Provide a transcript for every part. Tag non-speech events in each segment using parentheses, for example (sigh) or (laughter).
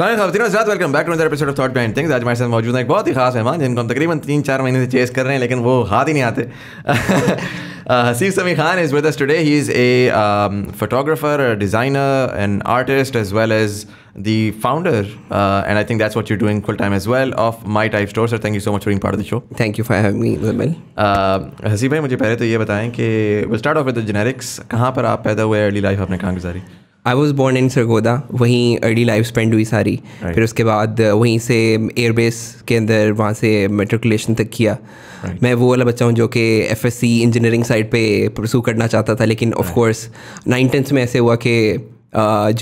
Welcome back episode of thought things आज हमारे साथ मौजूद है एक बहुत ही खास मेहमान जिनको हम तकरीबन तीन चार महीने से चेस कर रहे हैं लेकिन वो हाथ ही नहीं आते (laughs) Hasif Sami Khan is with today he is a photographer designer and artist as well as the founder and I think that's what you doing full time as well of my type store sir thank you so much for part the show thank you for having Hasif भाई मुझे पहले तो ये बताएं कि will start off with generics कहां पर आप पैदा हुए अर्ली लाइफ अपने कहां गुजारी I was born in Sargodha वहीं अर्ली लाइफ स्पेंड हुई सारी right. फिर उसके बाद वहीं से एयरबेस के अंदर वहाँ से मेट्रिकुलेशन तक किया right. मैं वो वाला बच्चा हूँ जो कि F S C engineering side पे परसू करना चाहता था लेकिन ऑफकोर्स नाइन टेंथ में ऐसे हुआ कि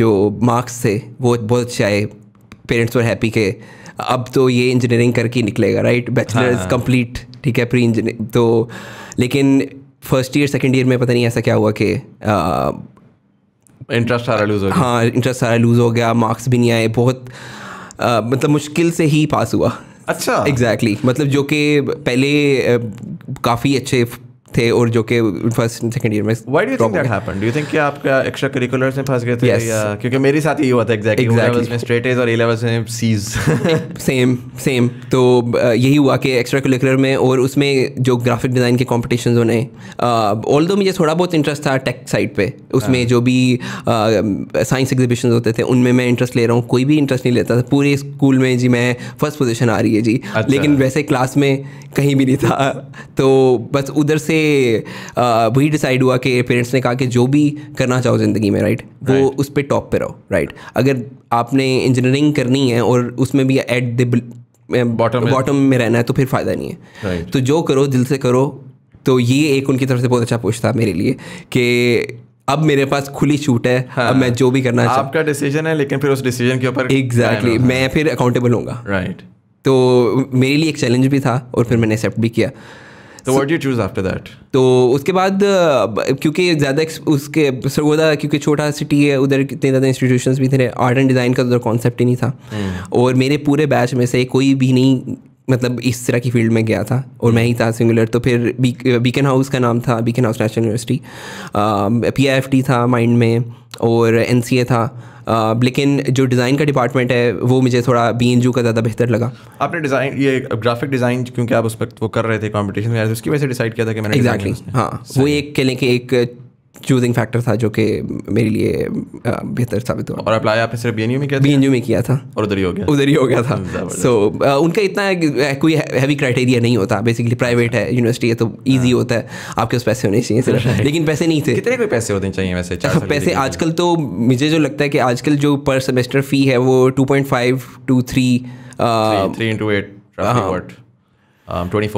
जो मार्क्स थे वो बहुत अच्छे आए पेरेंट्स और हैप्पी के अब तो ये इंजीनियरिंग करके निकलेगा राइट बैचलर्स कंप्लीट ठीक है प्री इंजीनियर तो लेकिन फर्स्ट ईयर सेकेंड ईयर में पता नहीं ऐसा क्या हुआ कि इंटरेस्ट सारा लूज़ हो गया हाँ इंटरेस्ट सारा लूज़ हो गया मार्क्स भी नहीं आए बहुत आ, मतलब मुश्किल से ही पास हुआ अच्छा एग्जैक्टली exactly. मतलब जो कि पहले काफ़ी अच्छे थे और जो कि फर्स्ट सेकंड ईयर में why do you think that happened do you think कि आपका एक्स्ट्रा करिकुलर्स में फंस गए थे yes. या क्योंकि मेरे साथ ही हुआ था एग्जैक्टली exactly. exactly. में स्ट्रेट एज और ए लेवल्स में सीज सेम सेम तो uh, यही हुआ कि एक्स्ट्रा करिकुलर में और उसमें जो ग्राफिक डिज़ाइन के कॉम्पिटिशन होने ऑल्दो uh, मुझे थोड़ा बहुत इंटरेस्ट था टेक साइड पर उसमें हाँ। जो भी साइंस uh, एग्जीबिशन होते थे उनमें मैं इंटरेस्ट ले रहा हूँ कोई भी इंटरेस्ट नहीं लेता था पूरे स्कूल में जी मैं फर्स्ट पोजिशन आ रही है जी अच्छा। लेकिन वैसे क्लास में कहीं भी नहीं था तो बस उधर से वही डिसाइड हुआ कि पेरेंट्स ने कहा कि जो भी करना चाहो ज़िंदगी में राइट right. वो उस पर टॉप पे रहो राइट अगर आपने इंजीनियरिंग करनी है और उसमें भी एट द बॉटम बॉटम में रहना है तो फिर फ़ायदा नहीं है right. तो जो करो दिल से करो तो ये एक उनकी तरफ से बहुत अच्छा पूछता था मेरे लिए कि अब मेरे पास खुली छूट है हाँ, अब मैं जो भी करना चाहूँ आपका डिसीजन है लेकिन फिर उस डिसीजन के ऊपर एग्जैक्टली exactly, मैं फिर अकाउंटेबल होऊंगा राइट right. तो मेरे लिए एक चैलेंज भी था और फिर मैंने एक्सेप्ट भी किया तो what you choose after that तो उसके बाद क्योंकि ज़्यादा उसके सरगोदा क्योंकि छोटा सिटी है उधर कितने ज़्यादा इंस्टीट्यूशन भी थे आर्ट एंड डिज़ाइन का तो उधर कॉन्सेप्ट ही नहीं था हम्म। और मेरे पूरे बैच में से कोई भी नहीं मतलब इस तरह की फील्ड में गया था और मैं ही था सिंगुलर तो फिर बी बीकन हाउस का नाम था Beaconhouse National University P F T था माइंड में और एन सी ए था आ, um, लेकिन जो डिज़ाइन का डिपार्टमेंट है वो मुझे थोड़ा बी एन जू का ज़्यादा बेहतर लगा आपने डिज़ाइन ये ग्राफिक डिज़ाइन क्योंकि आप उस वक्त वो कर रहे थे कॉम्पिटिशन में उसकी वजह से डिसाइड किया था कि मैंने एग्जैक्टली exactly, हाँ वो एक कहने के एक चूजिंग फैक्टर था जो कि मेरे लिए बेहतर साबित हुआ और अप्लाई आपने सिर्फ बीएनयू में किया था बीएनयू में किया था और उधर ही हो गया उधर ही हो गया था सो so, उनका इतना है कि कोई हैवी क्राइटेरिया नहीं होता बेसिकली प्राइवेट अच्छा। है यूनिवर्सिटी है तो ईजी हाँ। होता है आपके उस पैसे होने चाहिए सिर्फ लेकिन पैसे नहीं थे कितने कोई पैसे होने चाहिए वैसे (laughs) पैसे आजकल तो मुझे जो लगता है कि आजकल जो पर सेमेस्टर फ़ी है वो two point five two three three into eight twenty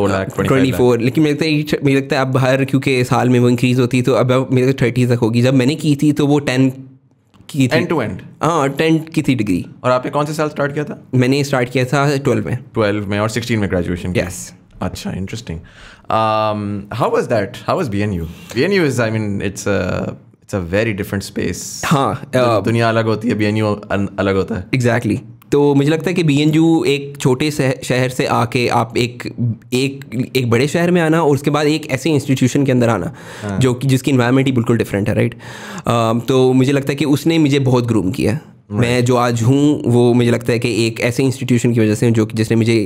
um, four लेकिन मेरे लगता है मुझे लगता है अब हर क्योंकि साल में वो इंक्रीज़ होती है तो अब मेरे थर्टी तक होगी जब मैंने की थी तो वो टेन की थी टू एंड हाँ टेन की थी डिग्री और आपने कौन से साल स्टार्ट किया था मैंने स्टार्ट किया था ट्वेल्व में ट्वेल्व में और सिक्सटीन में ग्रेजुएशन यस अच्छा interesting how was that how was N U is I mean it's it's a very different space हाँ uh, दुनिया अलग होती है बी एन यू अलग होता है एग्जैक्टली exactly. तो मुझे लगता है कि बी एक छोटे शहर से आके आप एक एक एक बड़े शहर में आना और उसके बाद एक ऐसे इंस्टीट्यूशन के अंदर आना हाँ। जो कि जिसकी इन्वायरमेंट ही बिल्कुल डिफरेंट है राइट तो मुझे लगता है कि उसने मुझे बहुत ग्रूम किया मैं जो आज हूँ वो मुझे लगता है कि एक ऐसे इंस्टीट्यूशन की वजह से जो कि जिसने मुझे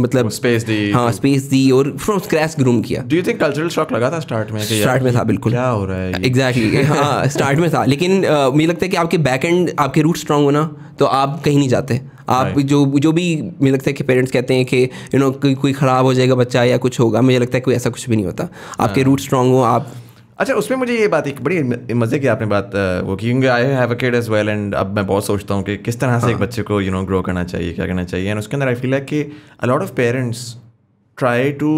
मतलब स्पेस दी हाँ स्पेस तो- दी और फ्रॉम स्क्रैच ग्रूम किया do you think cultural shock लगा था स्टार्ट में स्टार्ट में था बिल्कुल क्या हो रहा है एग्जैक्टली exactly, हाँ स्टार्ट (laughs) में था लेकिन uh, मुझे लगता है कि आपके बैक एंड आपके रूट स्ट्रांग होना तो आप कहीं नहीं जाते आप right. जो जो भी मुझे लगता है कि पेरेंट्स कहते हैं कि यू नो कोई ख़राब हो जाएगा बच्चा या कुछ होगा मुझे लगता है कोई ऐसा कुछ भी नहीं होता आपके रूट हाँ। स्ट्रांग हो आप अच्छा उसमें मुझे ये बात एक बड़ी मज़े की आपने बात वो की क्योंकि I have a kid as well and अब मैं बहुत सोचता हूँ कि किस तरह से एक हाँ। बच्चे को यू नो ग्रो करना चाहिए क्या करना चाहिए एंड उसके अंदर आई फील है कि a lot of parents try to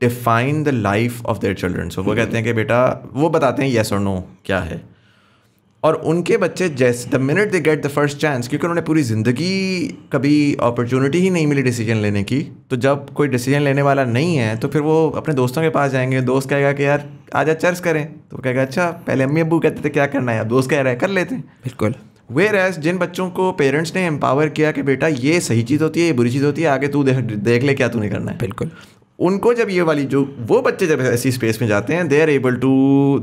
define the life of their children so वो कहते हैं कि बेटा वो बताते हैं येस और नो क्या है और उनके बच्चे जैसे the minute they get the first chance क्योंकि उन्होंने पूरी ज़िंदगी कभी अपॉर्चुनिटी ही नहीं मिली डिसीजन लेने की तो जब कोई डिसीजन लेने वाला नहीं है तो फिर वो अपने दोस्तों के पास जाएंगे दोस्त कहेगा कि यार आज चर्च करें तो वो कहेगा अच्छा पहले अम्मी अबू कहते थे क्या करना है अब दोस्त कह रहे हैं कर लेते हैं बिल्कुल वे एज जिन बच्चों को पेरेंट्स ने एम्पावर किया कि बेटा ये सही चीज़ होती है ये बुरी चीज़ होती है आगे तू देख देख ले क्या तूने करना है बिल्कुल उनको जब ये वाली जो वो बच्चे जब ऐसी स्पेस में जाते हैं they are able to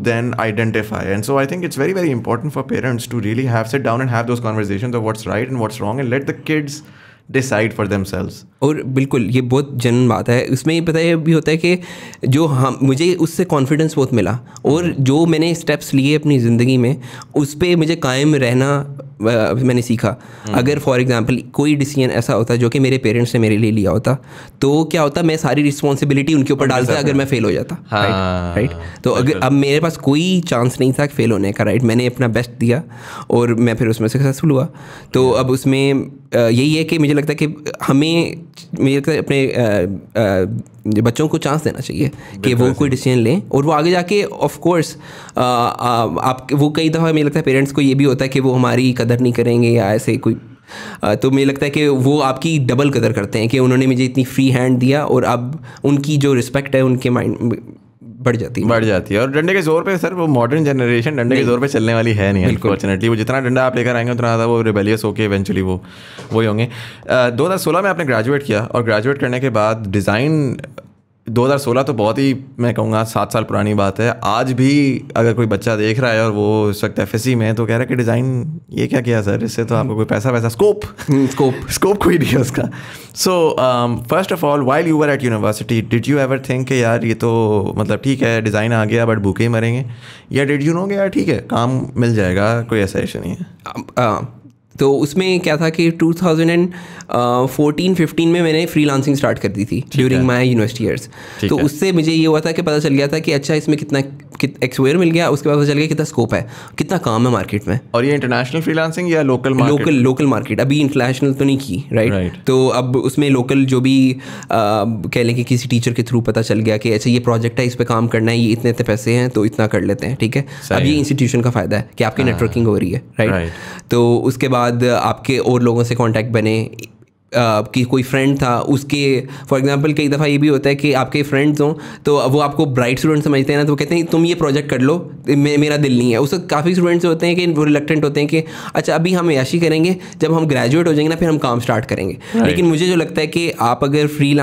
then identify and so I think it's very very important for parents to really have set down and have those conversation of what's right and what's wrong and let the kids decide for them और बिल्कुल ये बहुत general बात है उसमें ये पता है भी होता है कि जो हम मुझे उससे कॉन्फिडेंस बहुत मिला और हम्म। जो मैंने स्टेप्स लिए अपनी ज़िंदगी में उस पर मुझे कायम रहना अभी मैंने सीखा हम्म। अगर फॉर एग्जांपल कोई डिसीजन ऐसा होता जो कि मेरे पेरेंट्स ने मेरे लिए लिया होता तो क्या होता मैं सारी रिस्पॉन्सिबिलिटी उनके ऊपर डालता अगर मैं फेल हो जाता राइट हाँ। तो अगर अब मेरे पास कोई चांस नहीं था फेल होने का राइट मैंने अपना बेस्ट दिया और मैं फिर उसमें सक्सेसफुल हुआ तो हम्म। अब उसमें यही है कि मुझे लगता है कि हमें मुझे लगता है अपने आ, आ, बच्चों को चांस देना चाहिए कि वो कोई डिसीजन लें और वो आगे जाके ऑफ कोर्स आप वो कई दफ़ा मुझे लगता है पेरेंट्स को ये भी होता है कि वो हमारी कदर नहीं करेंगे या ऐसे कोई तो मुझे लगता है कि वो आपकी डबल कदर करते हैं कि उन्होंने मुझे इतनी फ्री हैंड दिया और अब उनकी जो रिस्पेक्ट है उनके माइंड बढ़ जाती है बढ़ जाती है और डंडे के जोर पे सर वो मॉडर्न जनरेशन डंडे के जोर पे चलने वाली है नहीं अनफॉर्चुनेटली वो जितना डंडा आप लेकर आएंगे उतना वो रिबेलियस होकर इवेंचुअली वो वही होंगे दो हज़ार सोलह में आपने ग्रेजुएट किया और ग्रेजुएट करने के बाद डिज़ाइन 2016 तो बहुत ही मैं कहूँगा सात साल पुरानी बात है आज भी अगर कोई बच्चा देख रहा है और वो इस वक्त एफ में तो कह रहा है कि डिज़ाइन ये क्या किया सर इससे तो आपको कोई पैसा वैसा स्कोप हम्म, स्कोप (laughs) स्कोप कोई नहीं है उसका so first of all while you were at university did you ever think कि यार ये तो मतलब ठीक है डिज़ाइन आ गया बट भूखे ही मरेंगे या डिड यू नो कि यार ठीक है काम मिल जाएगा कोई ऐसा ऐसा नहीं है हाँ। तो उसमें क्या था कि 2014-15 uh, में मैंने फ्रीलांसिंग स्टार्ट कर दी थी ड्यूरिंग माय यूनिवर्सिटी ईयर्स तो उससे मुझे ये हुआ था कि पता चल गया था कि अच्छा इसमें कितना कित, एक्सपोयर मिल गया उसके बाद पता चल गया कितना स्कोप है कितना काम है मार्केट में और ये इंटरनेशनल फ्रीलांसिंग या local market? Local local market अभी इंटरनेशनल तो नहीं की राइट right? right. तो अब उसमें लोकल जो भी uh, कह लें कि किसी टीचर के थ्रू पता चल गया कि अच्छा ये प्रोजेक्ट है इस पर काम करना है ये इतने इतने पैसे हैं तो इतना कर लेते हैं ठीक है अब ये इंस्टीट्यूशन का फ़ायदा है कि आपकी नेटवर्किंग हाँ। हो रही है राइट तो उसके बाद बाद आपके और लोगों से कांटेक्ट बने आपकी कोई फ्रेंड था उसके फॉर एग्जांपल कई दफ़ा ये भी होता है कि आपके फ्रेंड्स हों तो वो आपको ब्राइट स्टूडेंट समझते हैं ना तो वो कहते हैं तुम ये प्रोजेक्ट कर लो मे, मेरा दिल नहीं है उस काफ़ी स्टूडेंट्स होते हैं कि वो रिलेक्टेंट होते हैं कि अच्छा अभी हम याशी करेंगे जब हम ग्रेजुएट हो जाएंगे ना फिर हम काम स्टार्ट करेंगे लेकिन मुझे जो लगता है कि आप अगर फ्री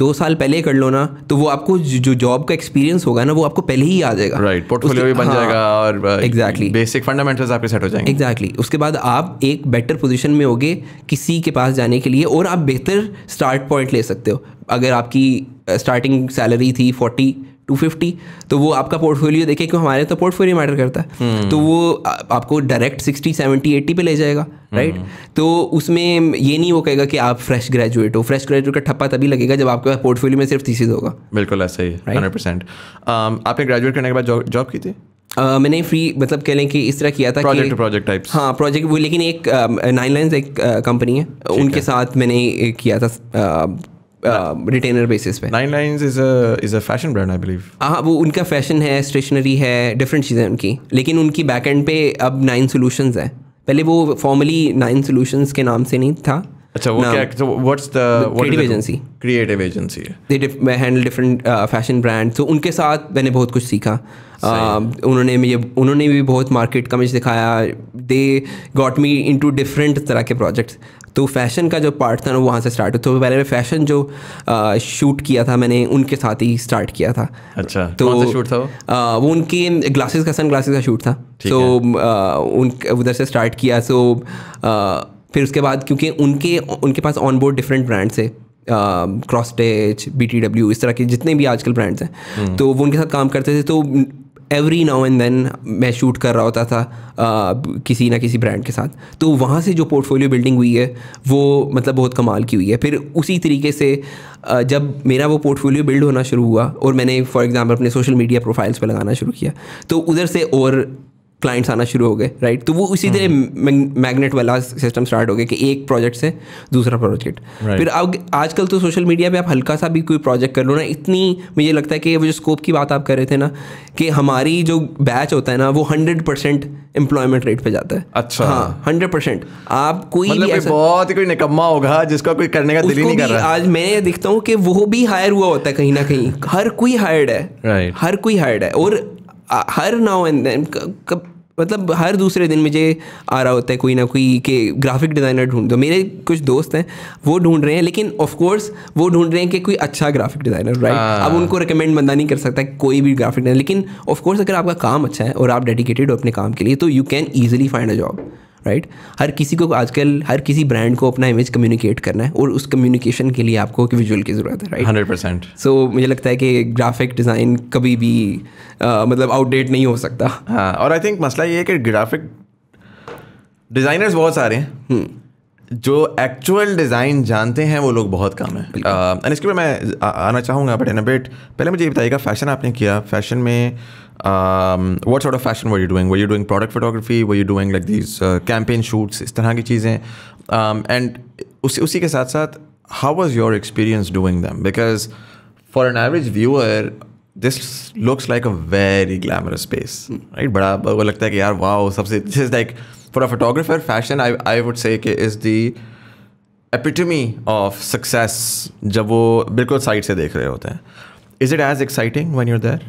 दो साल पहले कर लो ना तो वो आपको जो जॉब का एक्सपीरियंस होगा ना वो आपको पहले ही आ जाएगा राइट पोर्टफोलियो भी बन हाँ, जाएगा और एग्जैक्टली बेसिक फंडामेंटल्स आपके सेट हो जाएंगे एग्जैक्टली exactly. उसके बाद आप एक बेटर पोजीशन में होगे किसी के पास जाने के लिए और आप बेहतर स्टार्ट पॉइंट ले सकते हो अगर आपकी स्टार्टिंग uh, सैलरी थी फोर्टी टू फिफ्टी तो वो आपका पोर्टफोलियो देखे क्यों हमारे तो पोर्टफोलियो मैटर करता है हम्म। तो वो आपको डायरेक्ट सिक्सटी सेवेंटी एट्टी पे ले जाएगा राइट हम्म। तो उसमें ये नहीं वो कहेगा कि आप फ्रेश ग्रेजुएट हो फ्रेश ग्रेजुएट का ठप्पा तभी लगेगा जब आपके पास पोर्टफोलियो में सिर्फ थीसिस होगा बिल्कुल ऐसा ही हंड्रेड परसेंट um, आपने ग्रेजुएट करने के बाद जॉब की थी Uh, मैंने फ्री मतलब कह लें कि इस तरह किया था कि project types. हाँ प्रोजेक्ट वो लेकिन एक नाइन um, uh, लाइन्स एक कंपनी uh, है उनके है। साथ मैंने किया था uh, रिटेनर uh, बेसिस पे Nine Lines is is a fashion brand I believe हाँ वो उनका फैशन है स्टेशनरी है डिफरेंट चीज़ें उनकी लेकिन उनकी बैक एंड पे अब नाइन सोल्यूशंस है पहले वो फॉर्मली नाइन सोल्यूशंस के नाम से नहीं था अच्छा वो क्या so what's the creative agency creative agency they handle different fashion brand तो उनके साथ मैंने बहुत कुछ सीखा uh, उन्होंने मुझे उन्होंने भी बहुत मार्केट का मुझे दिखाया they got me into different तरह के प्रोजेक्ट्स तो फैशन का जो पार्ट था ना वहाँ से स्टार्ट तो पहले मैं फैशन जो आ, शूट किया था मैंने उनके साथ ही स्टार्ट किया था अच्छा तो कौन सा शूट था वो आ, वो उनके ग्लासेस का सन ग्लासेस का शूट था तो उन उधर से स्टार्ट किया सो फिर उसके बाद क्योंकि उनके उनके पास ऑन बोर्ड डिफरेंट ब्रांड्स है टेच बी टी डब्ल्यू इस तरह के जितने भी आजकल ब्रांड्स हैं हम्म। तो वो उनके साथ काम करते थे तो एवरी नाउ एंड देन मैं शूट कर रहा होता था आ, किसी ना किसी ब्रांड के साथ तो वहाँ से जो पोर्टफोलियो बिल्डिंग हुई है वो मतलब बहुत कमाल की हुई है फिर उसी तरीके से आ, जब मेरा वो पोर्टफोलियो बिल्ड होना शुरू हुआ और मैंने फॉर एग्ज़ाम्पल अपने सोशल मीडिया प्रोफाइल्स पर लगाना शुरू किया तो उधर से और क्लाइंट्स आना शुरू हो गए राइट तो वो इसी तरह हम्म। मैग्नेट वाला सिस्टम स्टार्ट हो गया कि एक प्रोजेक्ट से दूसरा प्रोजेक्ट फिर अब आजकल तो सोशल मीडिया पे आप हल्का सा भी कोई प्रोजेक्ट कर लो ना इतनी मुझे लगता है कि वो जो स्कोप की बात आप कर रहे थे ना कि हमारी जो बैच होता है ना वो हंड्रेड परसेंट एम्प्लॉयमेंट रेट पे जाता है अच्छा हाँ हंड्रेड परसेंट आप कोई मतलब भी बहुत ही कोई निकम्मा होगा जिसका कोई करने का दिल ही नहीं कर रहा आज मैं देखता हूँ कि वो भी हायर हुआ होता है कहीं ना कहीं हर कोई हायर्ड है हर कोई हायर्ड है और हर नाउ एंड देन मतलब हर दूसरे दिन मुझे आ रहा होता है कोई ना कोई के ग्राफिक डिज़ाइनर ढूंढ दो तो मेरे कुछ दोस्त हैं वो ढूंढ रहे हैं लेकिन ऑफ कोर्स वो ढूंढ रहे हैं कि कोई अच्छा ग्राफिक डिज़ाइनर राइट अब उनको रिकमेंड बंदा नहीं कर सकता कोई भी ग्राफिक डिज़ाइनर लेकिन ऑफ कोर्स अगर आपका काम अच्छा है और आप डेडिकेटेड हो अपने काम के लिए तो you can easily find a job right हर किसी को आजकल हर किसी ब्रांड को अपना इमेज कम्युनिकेट करना है और उस कम्युनिकेशन के लिए आपको एक विजुअल की ज़रूरत है राइट हंड्रेड परसेंट सो मुझे लगता है कि ग्राफिक डिज़ाइन कभी भी आ, मतलब आउटडेट नहीं हो सकता हाँ और आई थिंक मसला ये है कि ग्राफिक डिज़ाइनर्स बहुत सारे हैं हम्म। जो एक्चुअल डिज़ाइन जानते हैं वो लोग बहुत कम हैं एंड इसके लिए मैं आ, आना चाहूँगा बट एन बेट पहले मुझे ये बताइएगा फैशन आपने किया फैशन में um, what sort of fashion were you doing? Were you doing product photography? Were you doing like these uh, campaign shoots? इस की चीज़ें um, and उसी उसी के साथ साथ how was your experience doing them? Because for an average viewer this looks like a very glamorous space, right? बड़ा वो लगता है कि यार wow सबसे this is like for a photographer fashion I I would say कि is the epitome of success जब वो बिल्कुल साइड से देख रहे होते हैं. Is it as exciting when you're there?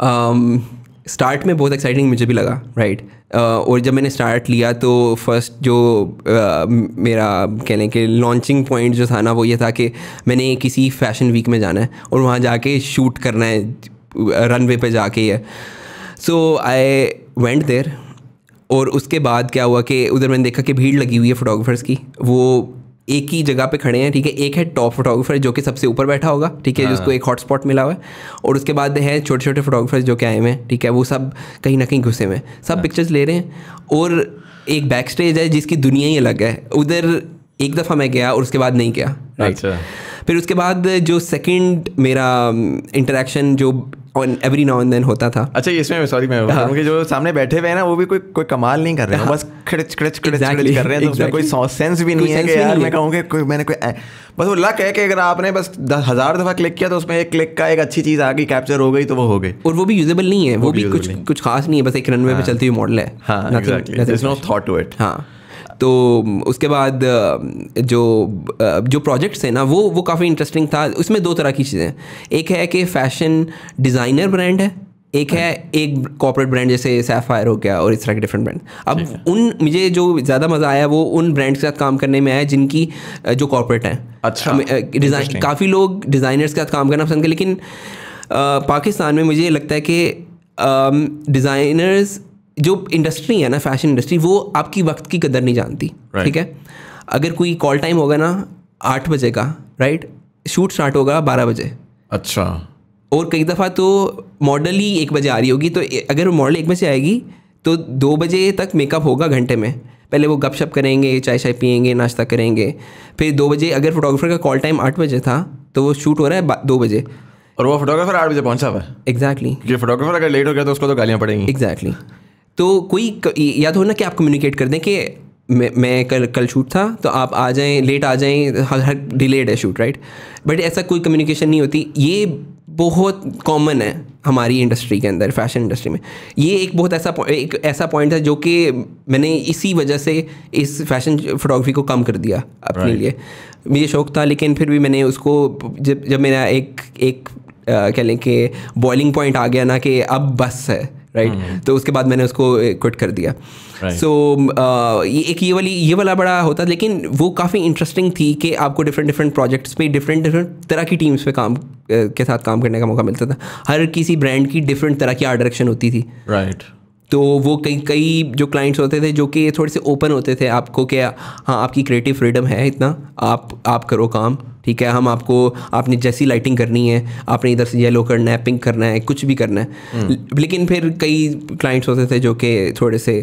Start um, में बहुत एक्साइटिंग मुझे भी लगा राइट uh, और जब मैंने स्टार्ट लिया तो फर्स्ट जो uh, मेरा कह लें कि लॉन्चिंग पॉइंट जो था ना वो ये था कि मैंने किसी फैशन वीक में जाना है और वहाँ जाके शूट करना है रनवे पे जाके है सो आई वेंट देर और उसके बाद क्या हुआ कि उधर मैंने देखा कि भीड़ लगी हुई है फोटोग्राफर्स की वो एक ही जगह पे खड़े हैं ठीक है एक है टॉप फोटोग्राफर जो कि सबसे ऊपर बैठा होगा ठीक है हाँ। जिसको एक हॉटस्पॉट मिला हुआ है और उसके बाद है छोटे छोटे फोटोग्राफर्स जो कि आए हुए हैं ठीक है वो सब कहीं ना कहीं घुसे हुए हैं सब हाँ। पिक्चर्स ले रहे हैं और एक बैक स्टेज है जिसकी दुनिया ही अलग है उधर एक दफ़ा मैं गया और उसके बाद नहीं गया राइट right? अच्छा। फिर उसके बाद जो सेकंड मेरा इंटरेक्शन um, जो on every now and then होता था अच्छा इसमें सॉरी मैं हाँ। जो सामने बैठे हुए हैं ना वो भी कोई कोई कमाल नहीं कर रहे हैं हाँ। बस खिड़च खिड़च खिड़च खिड़च कर रहे हैं तो उसमें कोई सेंस भी नहीं है यार मैं कहूँ कि मैंने कोई बस वो लक है कि अगर आपने बस हज़ार दफ़ा क्लिक किया तो उसमें एक क्लिक का एक अच्छी चीज़ आ गई कैप्चर हो गई तो वो हो गई और वो भी यूजेबल नहीं है वो भी कुछ कुछ खास नहीं है बस एक रनवे पे हाँ। चलती हुई मॉडल है हाँ तो उसके बाद जो जो प्रोजेक्ट्स हैं ना वो वो काफ़ी इंटरेस्टिंग था उसमें दो तरह की चीज़ें एक है कि फ़ैशन डिज़ाइनर ब्रांड है एक है हाँ। एक कॉर्पोरेट ब्रांड जैसे सैफायर हो गया और इस तरह के डिफरेंट ब्रांड अब उन मुझे जो ज़्यादा मज़ा आया वो उन ब्रांड के साथ काम करने में आया जिनकी जो कॉर्पोरेट हैं अच्छा डिज़ाइन काफ़ी लोग डिज़ाइनर्स के साथ काम करना पसंद करें लेकिन आ, पाकिस्तान में मुझे लगता है कि डिज़ाइनर्स जो इंडस्ट्री है ना फैशन इंडस्ट्री वो आपकी वक्त की कदर नहीं जानती right. ठीक है अगर कोई कॉल टाइम होगा ना आठ बजे का राइट शूट स्टार्ट होगा बारह बजे अच्छा और कई दफ़ा तो मॉडल ही एक बजे आ रही होगी तो अगर मॉडल एक बजे आएगी तो दो बजे तक मेकअप होगा घंटे में पहले वो गपशप करेंगे चाय शाय पियेंगे नाश्ता करेंगे फिर दो बजे अगर फोटोग्राफर का कॉल टाइम आठ बजे था तो वो शूट हो रहा है दो बजे और वो फोटोग्राफर आठ बजे पहुंचा हुआ है एग्जैक्टली फोटोग्राफर अगर लेट हो गया तो उसको तो गालियाँ पड़ेंगी एग्जैक्टली exactly. तो कोई याद हो ना कि आप कम्युनिकेट कर दें कि मैं कल कल शूट था तो आप आ जाएं लेट आ जाएं हर हर डिलेड है शूट राइट बट ऐसा कोई कम्युनिकेशन नहीं होती ये बहुत कॉमन है हमारी इंडस्ट्री के अंदर फैशन इंडस्ट्री में ये एक बहुत ऐसा एक ऐसा पॉइंट है जो कि मैंने इसी वजह से इस फैशन फोटोग्राफी को कम कर दिया अपने right. लिए मुझे शौक था लेकिन फिर भी मैंने उसको जब जब मेरा एक एक कह लें कि बॉइलिंग पॉइंट आ गया ना कि अब बस है राइट right? Hmm. तो उसके बाद मैंने उसको क्विट कर दिया सो so, uh, एक ये वाली ये वाला बड़ा होता लेकिन वो काफ़ी इंटरेस्टिंग थी कि आपको डिफरेंट डिफरेंट प्रोजेक्ट्स पे डिफरेंट डिफरेंट तरह की टीम्स पे काम के साथ काम करने का मौका मिलता था हर किसी ब्रांड की डिफरेंट तरह की आर्ट डायरेक्शन होती थी राइट तो वो कई कई जो क्लाइंट्स होते थे जो कि थोड़े से ओपन होते थे आपको क्या हाँ आपकी क्रिएटिव फ्रीडम है इतना आप आप करो काम ठीक है हम आपको आपने जैसी लाइटिंग करनी है आपने इधर से येलो करना है पिंक करना है कुछ भी करना है हम्म। लेकिन फिर कई क्लाइंट्स होते थे जो कि थोड़े से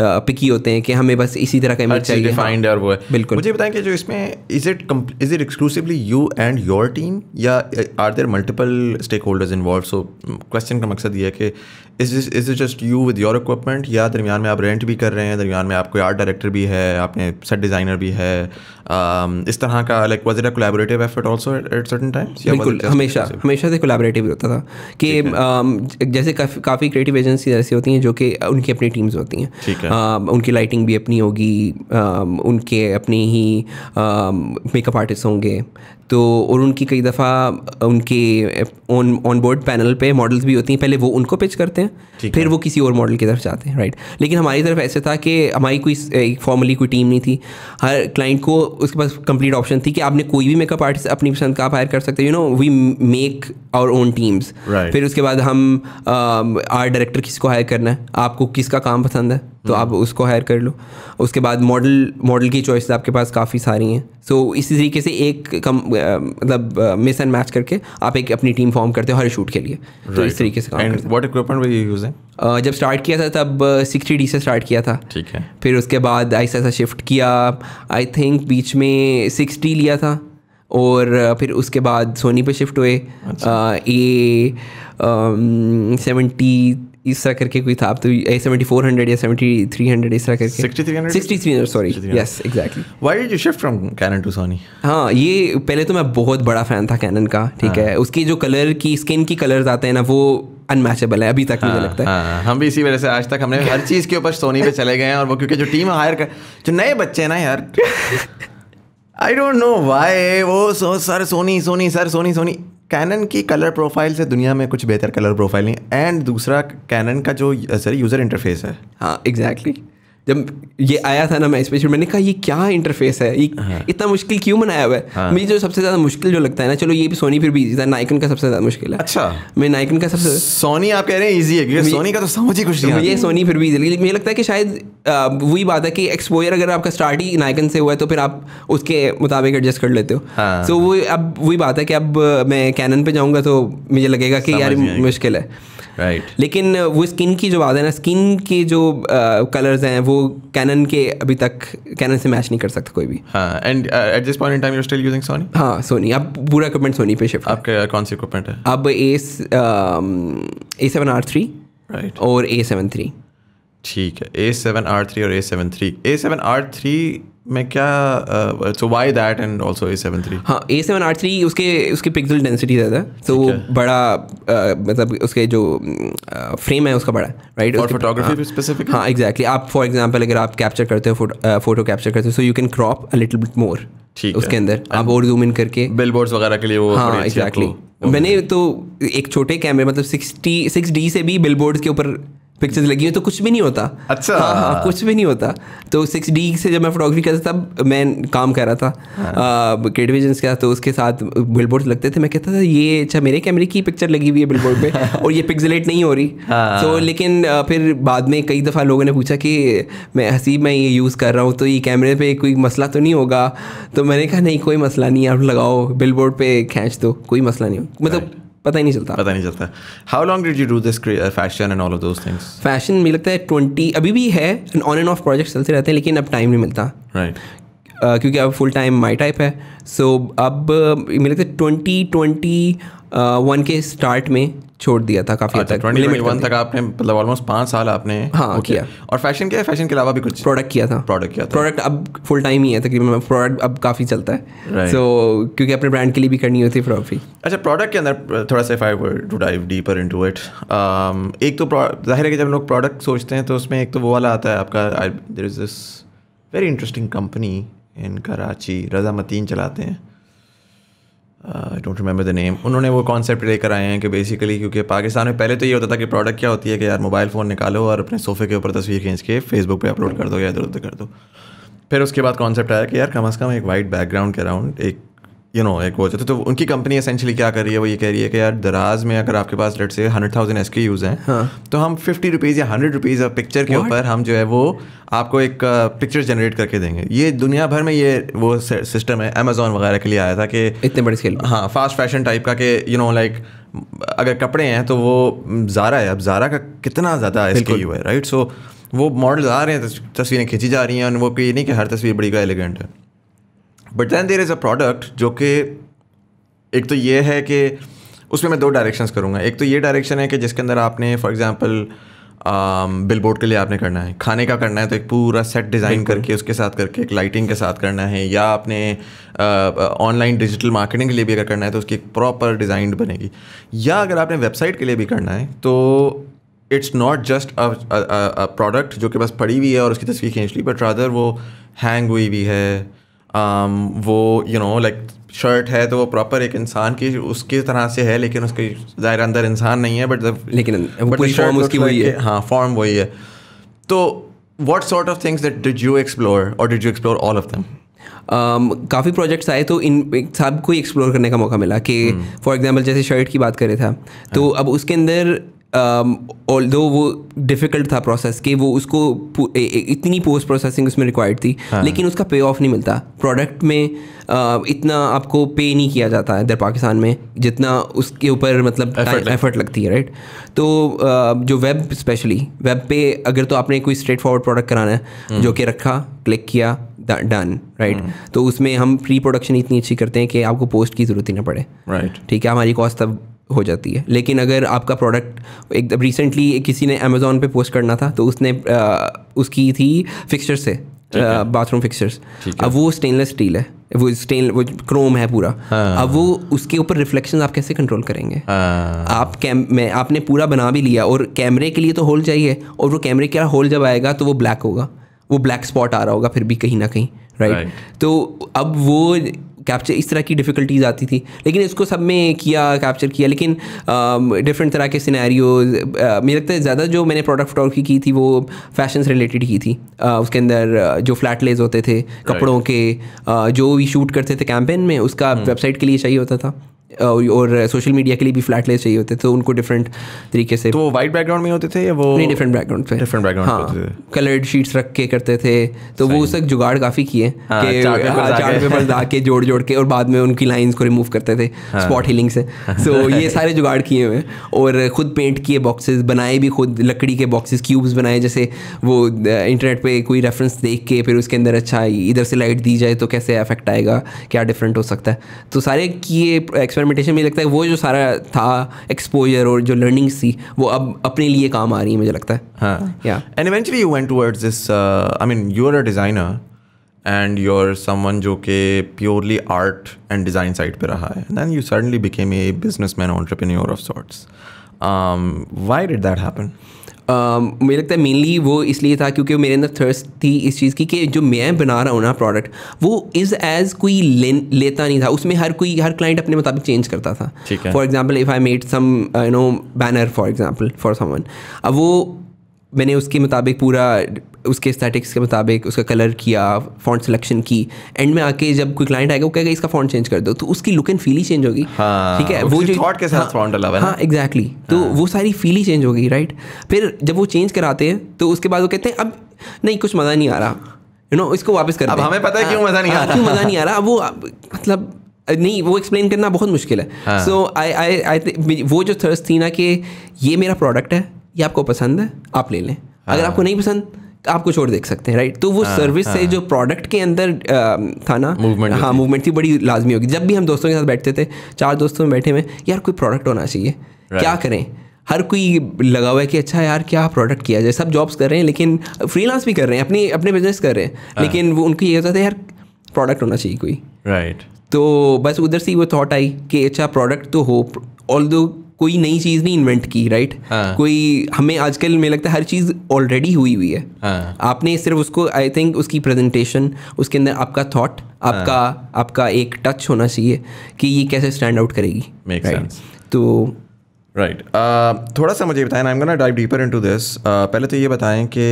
पिकी होते हैं कि हमें बस इसी तरह का इमेज चाहिए हाँ। और वो है बिल्कुल मुझे बताएं कि जो इसमें is it is it exclusively you and your team या are there multiple stakeholders involve so question का मकसद ये है कि is is just you with your equipment या दरमियान में आप रेंट भी कर रहे हैं दरमियान में आपको आर्ट डायरेक्टर भी है आपने सेट डिज़ाइनर भी है um, इस तरह का like was it collaborative effort also at certain times बिल्कुल हमेशा हमेशा से कोलेबरेटिव होता था कि um, जैसे काफ़ी क्रिएटिव एजेंसी ऐसी होती हैं जो कि उनकी अपनी टीम्स होती हैं ठीक है um, उनकी लाइटिंग भी अपनी होगी um, उनके अपने ही मेकअप आर्टिस्ट होंगे तो और उनकी कई दफ़ा उनके ऑन ऑन बोर्ड पैनल पे मॉडल्स भी होती हैं पहले वो उनको पिच करते हैं फिर है। वो किसी और मॉडल की तरफ जाते हैं राइट लेकिन हमारी तरफ ऐसे था कि हमारी कोई एक फॉर्मली कोई टीम नहीं थी हर क्लाइंट को उसके पास कंप्लीट ऑप्शन थी कि आपने कोई भी मेकअप आर्टिस्ट अपनी पसंद का आप हायर कर सकते you know we make our own teams फिर उसके बाद हम आर्ट डायरेक्टर किसको हायर करना है आपको किसका काम पसंद है तो आप हम्म। उसको हायर कर लो उसके बाद मॉडल मॉडल की चॉइस आपके पास काफ़ी सारी हैं सो so, इसी तरीके से एक कम मतलब मिस एंड मैच करके आप एक अपनी टीम फॉर्म करते हो हर शूट के लिए right. तो इस तरीके से काम व्हाट इक्विपमेंट यूज है जब स्टार्ट किया था तब सिक्सटी डी से स्टार्ट किया था ठीक है फिर उसके बाद ऐसा ऐसा शिफ्ट किया आई थिंक बीच में सिक्सटी लिया था और फिर उसके बाद सोनी पे शिफ्ट हुए अच्छा। सेवेंटी इस तरह करके कोई था अब तो सेवेंटी फोर हंड्रेड या सेवेंटी थ्री हंड्रेड इस तरह करके sixty three hundred sorry yes exactly why did you shift from Canon to Sony हाँ ये पहले तो मैं बहुत बड़ा फ़ैन था कैनन का ठीक है हाँ। उसकी जो कलर की स्किन की कलर्स आते हैं ना वो अनमैचेबल है अभी तक हाँ, मुझे लगता है हाँ, हाँ, हम भी इसी वजह से आज तक हमने (laughs) हर चीज़ के ऊपर सोनी पे चले गए हैं और वो क्योंकि जो टीम हायर कर जो नए बच्चे हैं ना यार आई डोंट नो वाई वो sir Sony Sony sir Sony Sony Canon की कलर प्रोफाइल से दुनिया में कुछ बेहतर कलर प्रोफाइल नहीं एंड दूसरा कैनन का जो सर यूज़र इंटरफेस है हाँ एग्जैक्टली exactly. जब ये आया था ना मैं स्पेशल मैंने कहा ये क्या इंटरफेस है ये हाँ। इतना मुश्किल क्यों बनाया हुआ है हाँ। मुझे जो सबसे ज़्यादा मुश्किल जो लगता है ना चलो ये भी सोनी फिर भी इजी था नाइकन का सबसे ज़्यादा मुश्किल है अच्छा मैं नाइकन का सबसे सोनी आप कह रहे हैं इजी है क्योंकि सोनी का तो समझ ही कुछ नहीं ये सोनी फिर भी इजी लेकिन मुझे लगता है कि शायद वही बात है कि एक्सपोजर अगर आपका स्टार्ट ही नाइकन से हुआ है तो फिर आप उसके मुताबिक एडजस्ट कर लेते हो सो हाँ। वो अब वही बात है कि अब मैं कैनन पे जाऊँगा तो मुझे लगेगा कि यार मुश्किल है राइट right. लेकिन वो स्किन की जो बात है ना स्किन के जो कलर्स हैं वो कैनन के अभी तक कैनन से मैच नहीं कर सकता कोई भी हाँ and at this point in time you still using Sony हाँ सोनी अब पूरा इक्विपमेंट सोनी पे शिफ्ट आपका uh, कौन सी इक्विपमेंट है अब A seven R three right और ए सेवन थ्री ठीक है ए सेवन आर थ्री और A seven three A seven R three में क्या so why that and also A seven three हाँ ए सेवन आर थ्री उसके उसके पिक्सल डेंसिटी ज़्यादा है तो वो बड़ा uh, मतलब उसके जो फ्रेम uh, है उसका बड़ा राइट और फोटोग्राफी स्पेसिफिक हाँ एग्जैक्टली हाँ, आप फॉर एग्जाम्पल अगर आप कैप्चर करते हो फोटो कैप्चर uh, करते हो so you can crop a little bit more ठीक उसके अंदर आप और जूम इन करके बिल बोर्ड्स वगैरह के लिए वो हाँ एग्जैक्टली मैंने तो एक छोटे कैमरे मतलब सिक्सटी सिक्स डी से भी बिल बोर्ड्स के ऊपर पिक्चर्स लगी हुई तो कुछ भी नहीं होता अच्छा हाँ हाँ कुछ भी नहीं होता तो सिक्स डी से जब मैं फोटोग्राफी करता था मैं काम कर रहा था हाँ। क्रिएट विजन्स तो उसके साथ बिल लगते थे मैं कहता था ये अच्छा मेरे कैमरे की पिक्चर लगी हुई है बिल पे (laughs) और ये पिक्जलेट नहीं हो रही तो लेकिन फिर बाद में कई दफ़ा लोगों ने पूछा कि मैं हसीब मैं ये यूज़ कर रहा हूँ तो ये कैमरे पर कोई मसला तो नहीं होगा तो मैंने कहा नहीं कोई मसला नहीं आप लगाओ बिल पे खींच दो कोई मसला नहीं मतलब पता ही नहीं चलता पता नहीं चलता how long did you do this fashion and all of those things fashion मुझे लगता है ट्वेंटी अभी भी है ऑन एंड ऑफ प्रोजेक्ट चलते रहते हैं लेकिन अब टाइम नहीं मिलता राइट right. Uh, क्योंकि अब फुल टाइम माई टाइप है सो so, अब uh, मुझे लगता है ट्वेंटी ट्वेंटी वन के स्टार्ट में छोड़ दिया था काफी अच्छा, तक लिमिट वन तक आपने मतलब ऑलमोस्ट पाँच साल आपने हाँ किया और फैशन क्या है फैशन के अलावा भी कुछ प्रोडक्ट किया था प्रोडक्ट किया था प्रोडक्ट अब फुल टाइम ही है तकरीबन प्रोडक्ट अब काफ़ी चलता है सो so, क्योंकि अपने ब्रांड के लिए भी करनी होती है प्रॉफी अच्छा प्रोडक्ट के अंदर थोड़ा सा I to dive deeper into it एक तो जाहिर है कि जब लोग प्रोडक्ट सोचते हैं तो उसमें एक तो वो वाला आता है आपका there is this very interesting company in Karachi Raza Matin चलाते हैं I don't remember the name उन्होंने वो कॉन्सेप्ट लेकर आए हैं कि बेसिकली क्योंकि पाकिस्तान में पहले तो ये होता था कि प्रोडक्ट क्या होती है कि यार मोबाइल फ़ोन निकालो और अपने सोफे के ऊपर तस्वीर खींच के फेसबुक पे अपलोड कर दो या इधर उधर कर दो फिर उसके बाद कॉन्सेप्ट आया कि यार कम अज़ कम एक वाइट बैकग्राउंड के अराउंड एक यू नो एक वो तो उनकी कंपनी एसेंशली क्या कर रही है वो ये कह रही है कि यार दराज में अगर आपके पास रेट से हंड्रेड थाउजेंड एस यूज़ हैं हाँ. तो हम फिफ्टी रुपीज़ या हंड्रेड रुपीज़ पिक्चर के ऊपर हम जो है वो आपको एक पिक्चर uh, जनरेट करके देंगे ये दुनिया भर में ये वो सिस्टम है अमेजोन वगैरह के लिए आया था कि इतने बड़े स्केल हाँ फास्ट फैशन टाइप का कि यू नो लाइक अगर कपड़े हैं तो वो ज़ारा है अब ज़ारा का कितना ज़्यादा एस है राइट सो वो मॉडल आ रहे हैं तस्वीरें खींची जा रही हैं और वो ये नहीं कि हर तस्वीर बड़ी का एलिगेंट है but than there is a product जो कि एक तो ये है कि उसमें मैं दो डायरेक्शंस करूँगा एक तो ये डायरेक्शन है कि जिसके अंदर आपने फॉर एग्ज़ाम्पल बिल बोर्ड के लिए आपने करना है खाने का करना है तो एक पूरा सेट डिज़ाइन करके उसके साथ करके एक लाइटिंग के साथ करना है या आपने ऑनलाइन डिजिटल मार्केटिंग के लिए भी अगर करना है तो उसकी एक प्रॉपर डिज़ाइंड बनेगी या अगर आपने वेबसाइट के लिए भी करना है तो it's not just a product जो कि बस पड़ी हुई है और उसकी तस्वीर खींच ली बट रादर वो हैंग हुई भी है Um, वो यू नो लाइक शर्ट है तो वो प्रॉपर एक इंसान की उसकी तरह से है लेकिन उसके ज़ाहिर अंदर इंसान नहीं है बट लेकिन फॉर्म उसकी वही है हाँ फॉर्म वही है तो what sort of things that did you explore और did you explore all of them um, काफ़ी प्रोजेक्ट्स आए तो इन सब को एक्सप्लोर करने का मौका मिला कि फॉर hmm. एग्जांपल जैसे शर्ट की बात करें था तो hmm. अब उसके अंदर ऑल um, दो वो डिफ़िकल्ट था प्रोसेस कि वो उसको इतनी पोस्ट प्रोसेसिंग उसमें रिक्वायर्ड थी हाँ। लेकिन उसका पे ऑफ नहीं मिलता प्रोडक्ट में uh, इतना आपको पे नहीं किया जाता है इधर पाकिस्तान में जितना उसके ऊपर मतलब एफर्ट लगती है राइट तो uh, जो वेब स्पेशली वेब पे अगर तो आपने कोई स्ट्रेट फॉरवर्ड प्रोडक्ट कराना है हम्म। जो कि रखा क्लिक किया डन राइट right? हम्म। तो उसमें हम प्री प्रोडक्शन इतनी अच्छी करते हैं कि आपको पोस्ट की ज़रूरत ही ना पड़े राइट right. ठीक है हमारी कॉस्ट तब हो जाती है लेकिन अगर आपका प्रोडक्ट एकदम रिसेंटली किसी ने अमेज़ोन पे पोस्ट करना था तो उसने आ, उसकी थी फिक्सचर से बाथरूम फिक्सचर्स अब वो स्टेनलेस स्टील है वो स्टेन वो क्रोम है पूरा हाँ। अब वो उसके ऊपर रिफ्लेक्शन आप कैसे कंट्रोल करेंगे हाँ। आप कैम में आपने पूरा बना भी लिया और कैमरे के लिए तो होल चाहिए और वो कैमरे का होल जब आएगा तो वो ब्लैक होगा वो ब्लैक स्पॉट आ रहा होगा फिर भी कहीं ना कहीं राइट तो अब वो कैप्चर इस तरह की डिफ़िकल्टीज़ आती थी लेकिन इसको सब में किया कैप्चर किया लेकिन डिफरेंट um, तरह के सिनेरियो uh, मेरे लगता है ज़्यादा जो मैंने प्रोडक्ट फोटोग्राफी की थी वो फैशन रिलेटेड की थी आ, uh, उसके अंदर uh, जो फ्लैट लेज होते थे कपड़ों के आ, जो भी शूट करते थे कैंपेन में उसका वेबसाइट hmm. के लिए चाहिए होता था और सोशल मीडिया के लिए भी फ्लैट लेस चाहिए होते थे तो उनको डिफरेंट तरीके से तो वो वाइट बैकग्राउंड में होते थे या वो नहीं डिफरेंट बैकग्राउंड पे डिफरेंट बैकग्राउंड हाँ कलर्ड शीट्स रख के करते थे तो वो उस वक्त जुगाड़ काफ़ी किए हाँ, कि चार्ट पेपर ला के जोड़ जोड़ के और बाद में उनकी लाइन्स को रिमूव करते थे स्पॉट हाँ। हीलिंग से सो ये (laughs) सारे जुगाड़ किए हुए और ख़ुद पेंट किए बॉक्सेस बनाए भी खुद लकड़ी के बॉक्सेस क्यूब्स बनाए जैसे वो इंटरनेट पर कोई रेफरेंस देख के फिर उसके अंदर अच्छा इधर से लाइट दी जाए तो कैसे अफेक्ट आएगा क्या डिफरेंट हो सकता है तो सारे किए एक्सपेरिमेंट एक्सपेरिमेंटेशन मुझे लगता है वो जो सारा था एक्सपोजर और जो लर्निंग थी वो अब अपने लिए काम आ रही है मुझे लगता है हाँ या and towards this I mean you are a designer and you are someone जो कि purely art and design side पर रहा है then you suddenly became a businessman entrepreneur of sorts why did that happen Uh, मुझे लगता है mainly वो इसलिए था क्योंकि मेरे अंदर थर्स थी इस चीज़ की कि जो मैं बना रहा हूँ ना प्रोडक्ट वो इज़ एज़ कोई ले, लेता नहीं था उसमें हर कोई हर क्लाइंट अपने मुताबिक चेंज करता था for example if I made some you know banner for example for someone अब वो मैंने उसके मुताबिक पूरा उसके एस्थेटिक्स के मुताबिक उसका कलर किया फॉन्ट सिलेक्शन की एंड में आके जब कोई क्लाइंट आएगा वो कहेगा इसका फॉन्ट चेंज कर दो तो उसकी लुक एंड फील ही चेंज होगी हाँ, ठीक है वो जो थॉट के साथ फॉन्ट हाँ एग्जैक्टली हाँ, exactly, तो हाँ. तो वो सारी फील ही चेंज होगी राइट फिर जब वो चेंज कराते हैं तो उसके बाद वो कहते हैं अब नहीं कुछ मज़ा नहीं आ रहा यू नो इसको वापस कर अब हमें पता है हाँ, क्यों मज़ा नहीं हाँ, आ रहा क्यों मज़ा नहीं आ रहा वो मतलब नहीं वो एक्सप्लेन करना बहुत मुश्किल है सो आई आई आई वो जो थर्स थी ना कि ये मेरा प्रोडक्ट है ये आपको पसंद है आप ले लें हाँ। अगर आपको नहीं पसंद आप कुछ और देख सकते हैं राइट तो वो हाँ, सर्विस हाँ, से जो प्रोडक्ट के अंदर था ना मूवमेंट हाँ मूवमेंट थी बड़ी लाजमी होगी जब भी हम दोस्तों के साथ बैठते थे चार दोस्तों में बैठे हुए यार कोई प्रोडक्ट होना चाहिए क्या करें हर कोई लगा हुआ है कि अच्छा यार क्या प्रोडक्ट किया जाए सब जॉब्स कर रहे हैं लेकिन फ्रीलांस भी कर रहे हैं अपनी अपने बिजनेस कर रहे हैं हाँ। लेकिन वो उनको ये होता था यार प्रोडक्ट होना चाहिए कोई राइट तो बस उधर से ही वो थॉट आई कि अच्छा प्रोडक्ट तो हो ऑल दो कोई नई चीज़ नहीं इन्वेंट की राइट right? हाँ. कोई हमें आजकल में लगता है हर चीज़ ऑलरेडी हुई हुई है हाँ. आपने सिर्फ उसको आई थिंक उसकी प्रेजेंटेशन उसके अंदर आपका थॉट आपका हाँ. आपका एक टच होना चाहिए कि ये कैसे स्टैंड आउट करेगी right? तो राइट right. uh, थोड़ा सा मुझे बताएं I am gonna dive deeper into this पहले तो ये बताएं कि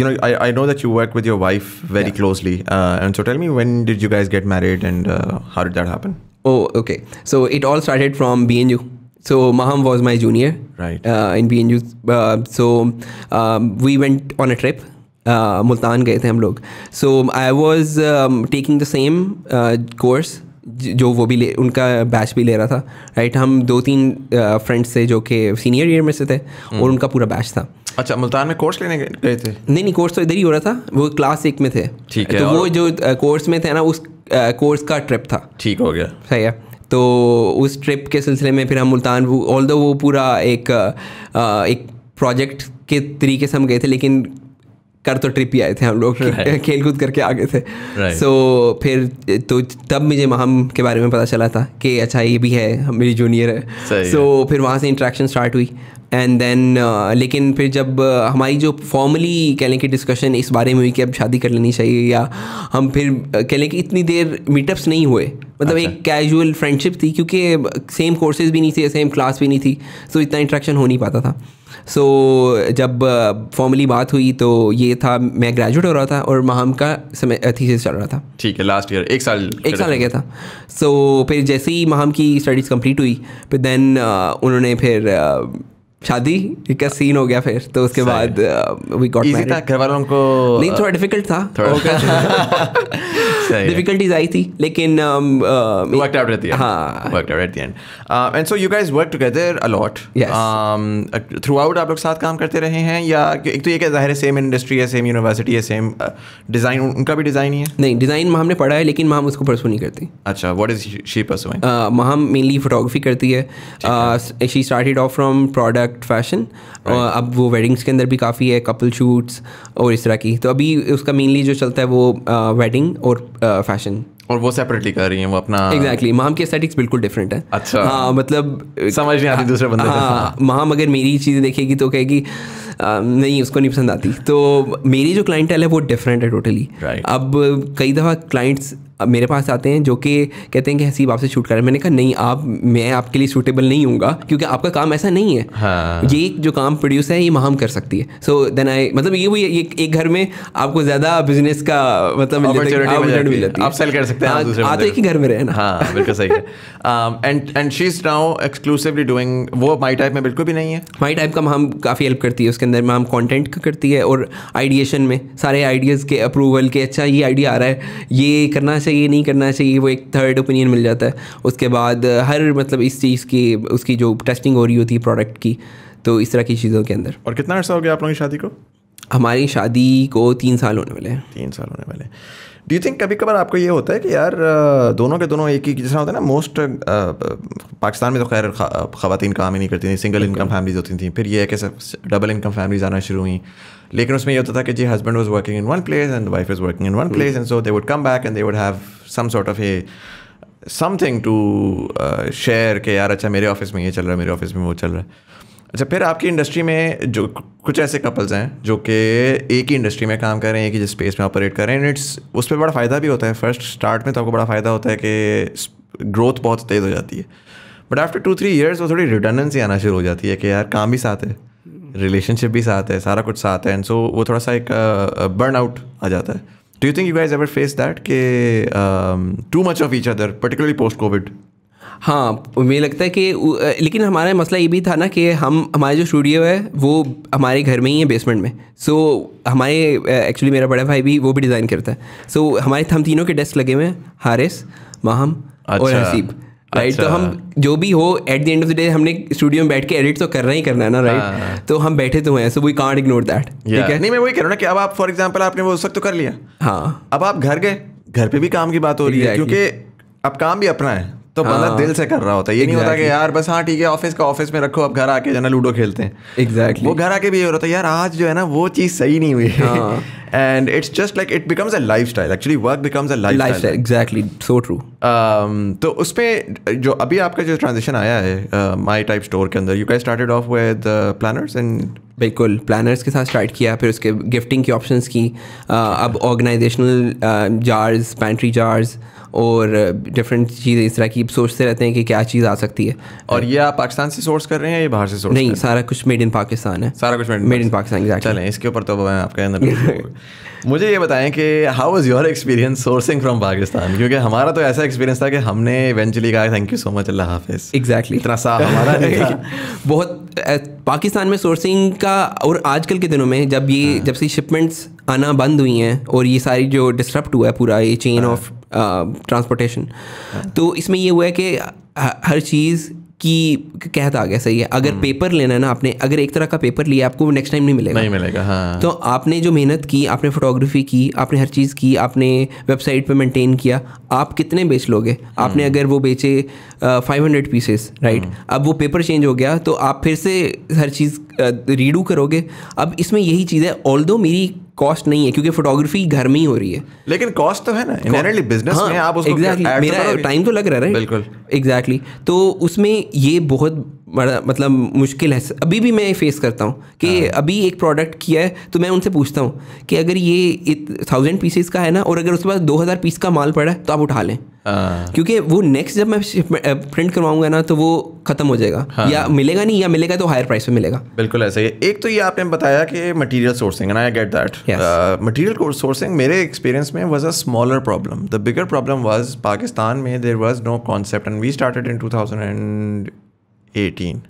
you know I I know that you work with your wife very closely and so tell me when did you guys get married and how did that happen oh okay so it all started from BNU So Maham was my junior, right? Uh, in BNU, uh, so um, we went on a trip. Uh, Multan गए थे हम लोग so I was taking the same course जो वो भी ले उनका batch भी ले रहा था राइट हम दो तीन फ्रेंड्स थे जो कि सीनियर ईयर में से थे और उनका पूरा बैच था अच्छा मुल्तान में कोर्स लेने गए थे नहीं नहीं कोर्स तो इधर ही हो रहा था वो क्लास एक में थे ठीक है तो वो जो कोर्स में थे ना उस कोर्स का ट्रिप था ठीक हो गया सही है तो उस ट्रिप के सिलसिले में फिर हम मुल्तान ऑल दो वो पूरा एक आ, एक प्रोजेक्ट के तरीके से हम गए थे लेकिन कर तो ट्रिप ही आए थे हम लोग (laughs) right. (laughs) खेल कूद करके आ गए थे सो right. so, फिर तो तब मुझे महम के बारे में पता चला था कि अच्छा ये भी है मेरी जूनियर है सो so, फिर वहाँ से इंट्रैक्शन स्टार्ट हुई एंड देन uh, लेकिन फिर जब uh, हमारी जो फॉर्मली कह लें कि डिस्कशन इस बारे में हुई कि अब शादी कर लेनी चाहिए या हम फिर uh, कह लें कि इतनी देर मीटअप्स नहीं हुए मतलब अच्छा। एक कैजुअल फ्रेंडशिप थी क्योंकि सेम कोर्सेज भी नहीं थे सेम क्लास भी नहीं थी सो इतना इंट्रैक्शन हो नहीं पाता था सो so, जब फॉर्मली बात हुई तो ये था मैं ग्रेजुएट हो रहा था और महाम का समय थीसिस चल रहा था ठीक है लास्ट ईयर एक साल एक साल रह गया था सो so, फिर जैसे ही महाम की स्टडीज़ कंप्लीट हुई फिर देन उन्होंने फिर शादी का सीन हो गया फिर तो उसके बाद वी गॉट मैरिड घर वालों को नहीं uh, थोड़ा डिफिकल्ट था (laughs) (laughs) डिफिकल्टीज आई थी लेकिन वर्कड आउट एट द हां worked out at the end and so you guys work together a lot throughout आप लोग साथ काम करते रहे हैं या एक तो ये क्या जाहिर है सेम इंडस्ट्री है सेम यूनिवर्सिटी है सेम डिज़ाइन uh, उनका भी डिज़ाइन ही है नहीं डिज़ाइन माम ने पढ़ा है लेकिन माम उसको परसू नहीं करती अच्छा व्हाट इज शी परसूइंग माम मेनली फोटोग्राफी करती है she started off from product fashion अब वो वेडिंग्स के अंदर भी काफ़ी है कपल शूट्स और इस तरह की तो अभी उसका मेनली जो चलता है वो वेडिंग uh, और फैशन और वो सेपरेटली कर रही हैं वो अपना एग्जैक्टली exactly. माम की एस्थेटिक्स बिल्कुल डिफरेंट है अच्छा हाँ मतलब समझ नहीं आती दूसरे बंदे हाँ माम अगर मेरी चीज़ें देखेगी तो कहेगी नहीं उसको नहीं पसंद आती तो मेरी जो क्लाइंटल है वो डिफरेंट है टोटली right. अब कई दफ़ा क्लाइंट्स मेरे पास आते हैं जो कि कहते हैं कि हसीब आपसे शूट करें मैंने कहा नहीं आप मैं आपके लिए सूटेबल नहीं हूँ क्योंकि आपका काम ऐसा नहीं है हाँ। ये जो काम प्रोड्यूस है ये माहम कर सकती है सो देन आई मतलब ये वही एक, एक घर में आपको ज़्यादा बिजनेस का मतलब आप सेल कर सकते हैं आते हाँ, ही घर में रहे हाँ बिल्कुल सही है and and she is now exclusively doing वो माई टाइप में बिल्कुल भी नहीं है माई टाइप का माहम काफ़ी हेल्प करती है उसके अंदर माहम कॉन्टेंट करती है और आइडिएशन में सारे आइडियाज़ के अप्रूवल के अच्छा ये आइडिया आ रहा है ये करना उसे ये नहीं करना चाहिए वो एक थर्ड ओपिनियन मिल जाता है उसके बाद हर मतलब इस चीज़ की उसकी जो टेस्टिंग हो रही होती है प्रोडक्ट की तो इस तरह की चीज़ों के अंदर और कितना अर्सा हो गया आप लोगों की शादी को हमारी शादी को तीन साल होने वाले हैं तीन साल होने वाले डू यू थिंक कभी कभार आपको ये होता है कि यार दोनों के दोनों एक ही जैसा होता है ना मोस्ट पाकिस्तान में तो खैर खातन काम ही नहीं करती थी सिंगल इनकम फैमिलीज होती थी फिर ये है कि डबल इनकम फैमिलीज आना शुरू हुई लेकिन उसमें ये होता था कि जी husband was working in one place and wife is working in one place and so they would come back and they would have some sort of a something to share के यार अच्छा मेरे ऑफिस में ये चल रहा है मेरे ऑफिस में वो चल रहा है अच्छा फिर आपकी इंडस्ट्री में जो कुछ ऐसे कपल्स हैं जो कि एक ही इंडस्ट्री में काम कर रहे हैं एक ही जिस स्पेस में ऑपरेट कर रहे हैं इट्स उस पर बड़ा फ़ायदा भी होता है फर्स्ट स्टार्ट में तो आपको बड़ा फ़ायदा होता है कि ग्रोथ बहुत तेज़ हो जाती है but after two three years वो थोड़ी रिटर्नेंसी आना शुरू हो जाती है कि यार काम भी साथ है रिलेशनशिप भी साथ है सारा कुछ साथ है एंड सो so, वो थोड़ा सा एक बर्न uh, आउट आ जाता है do you think you guys ever face that कि too much of each other particularly post COVID हाँ मुझे लगता है कि लेकिन हमारा मसला ये भी था ना कि हम हमारे जो स्टूडियो है वो हमारे घर में ही है बेसमेंट में सो so, हमारे एक्चुअली मेरा बड़ा भाई भी वो भी डिज़ाइन करता है सो so, हमारे हम तीनों के डेस्क लगे हुए हैं हारिस माहम अच्छा। और हसीब राइट तो अच्छा। हम जो भी हो at the end of the day हमने स्टूडियो में बैठ के एडिट तो करना ही करना है ना राइट हाँ। तो हम बैठे तो हैं so we can't ignore that ठीक है नहीं मैं वही कह रहा हूँ कि अब आप फॉर एग्जाम्पल आपने वो उस वक्त तो कर लिया हाँ अब आप घर गए घर पे भी काम की बात हो रही है क्योंकि अब काम भी अपना है तो हाँ। बंदा दिल से कर रहा होता है ये exactly. नहीं होता कि यार बस हाँ ठीक है ऑफिस का ऑफिस में रखो अब घर आके जो ना लूडो खेलते हैं एग्जैक्टली exactly. वो घर आके भी हो रहा था यार आज जो है ना वो चीज़ सही नहीं हुई and it's just like it becomes a lifestyle actually work becomes lifestyle exactly so true तो उस पर जो अभी आपका जो ट्रांजेक्शन आया है माई टाइप स्टोर के अंदर you can started off with planners and बिल्कुल प्लानर्स के साथ स्टार्ट किया फिर उसके गिफ्टिंग की ऑप्शन की uh, अब ऑर्गेनाइजेशनल जार्स पैंट्री जार्स और डिफरेंट चीज़ें इस तरह की सोचते रहते हैं कि क्या चीज़ आ सकती है और ये आप पाकिस्तान से सोर्स कर रहे हैं या बाहर से सोर्स नहीं सारा कुछ मेड इन पाकिस्तान है सारा कुछ मेड इन पाकिस्तान चलें इसके ऊपर तो मैं आपके अंदर (laughs) मुझे ये बताएं कि how is your experience sourcing from Pakistan क्योंकि हमारा तो ऐसा एक्सपीरियंस था कि हमने इवेंचुअली कहा थैंक यू सो मच अल्लाह हाफिज एग्जैक्टली इतना सा हमारा (laughs) बहुत पाकिस्तान में सोर्सिंग का और आजकल के दिनों में जब ये हाँ। जब से शिपमेंट्स आना बंद हुई हैं और ये सारी जो डिस्टर्ब हुआ है पूरा ये चेन ऑफ हाँ। ट्रांसपोर्टेशन तो इसमें ये हुआ है कि हर चीज़ की कहता आ गया सही है अगर पेपर हम्म। लेना है ना आपने अगर एक तरह का पेपर लिया आपको नेक्स्ट टाइम नहीं मिलेगा नहीं मिलेगा हाँ तो आपने जो मेहनत की आपने फोटोग्राफी की आपने हर चीज़ की आपने वेबसाइट पे मेंटेन किया आप कितने बेच लोगे आपने हम्म। अगर वो बेचे फाइव हंड्रेड पीसेस राइट अब वो पेपर चेंज हो गया तो आप फिर से हर चीज़ रीडू करोगे अब इसमें यही चीज़ है ऑल मेरी कॉस्ट नहीं है क्योंकि फोटोग्राफी घर में ही हो रही है लेकिन कॉस्ट तो है ना exactly, बिजनेस हाँ, में आप उसको exactly, मेरा टाइम तो लग रहा है बिल्कुल एग्जैक्टली exactly. तो उसमें ये बहुत बड़ा मतलब मुश्किल है अभी भी मैं फेस करता हूँ कि हाँ। अभी एक प्रोडक्ट किया है तो मैं उनसे पूछता हूँ कि अगर ये थाउजेंड पीसेस का है ना और अगर उसके पास दो हज़ार पीस का माल पड़ा है तो आप उठा लें हाँ। क्योंकि वो नेक्स्ट जब मैं प्रिंट करवाऊंगा ना तो वो खत्म हो जाएगा हाँ। या मिलेगा नहीं या मिलेगा तो हायर प्राइस पे मिलेगा बिल्कुल ऐसा ही एक तो ये आपने बताया कि material sourcing and I get that material sourcing मेरे एक्सपीरियंस में was a smaller problem the bigger problem was Pakistan में there was no concept and we started in two thousand and eighteen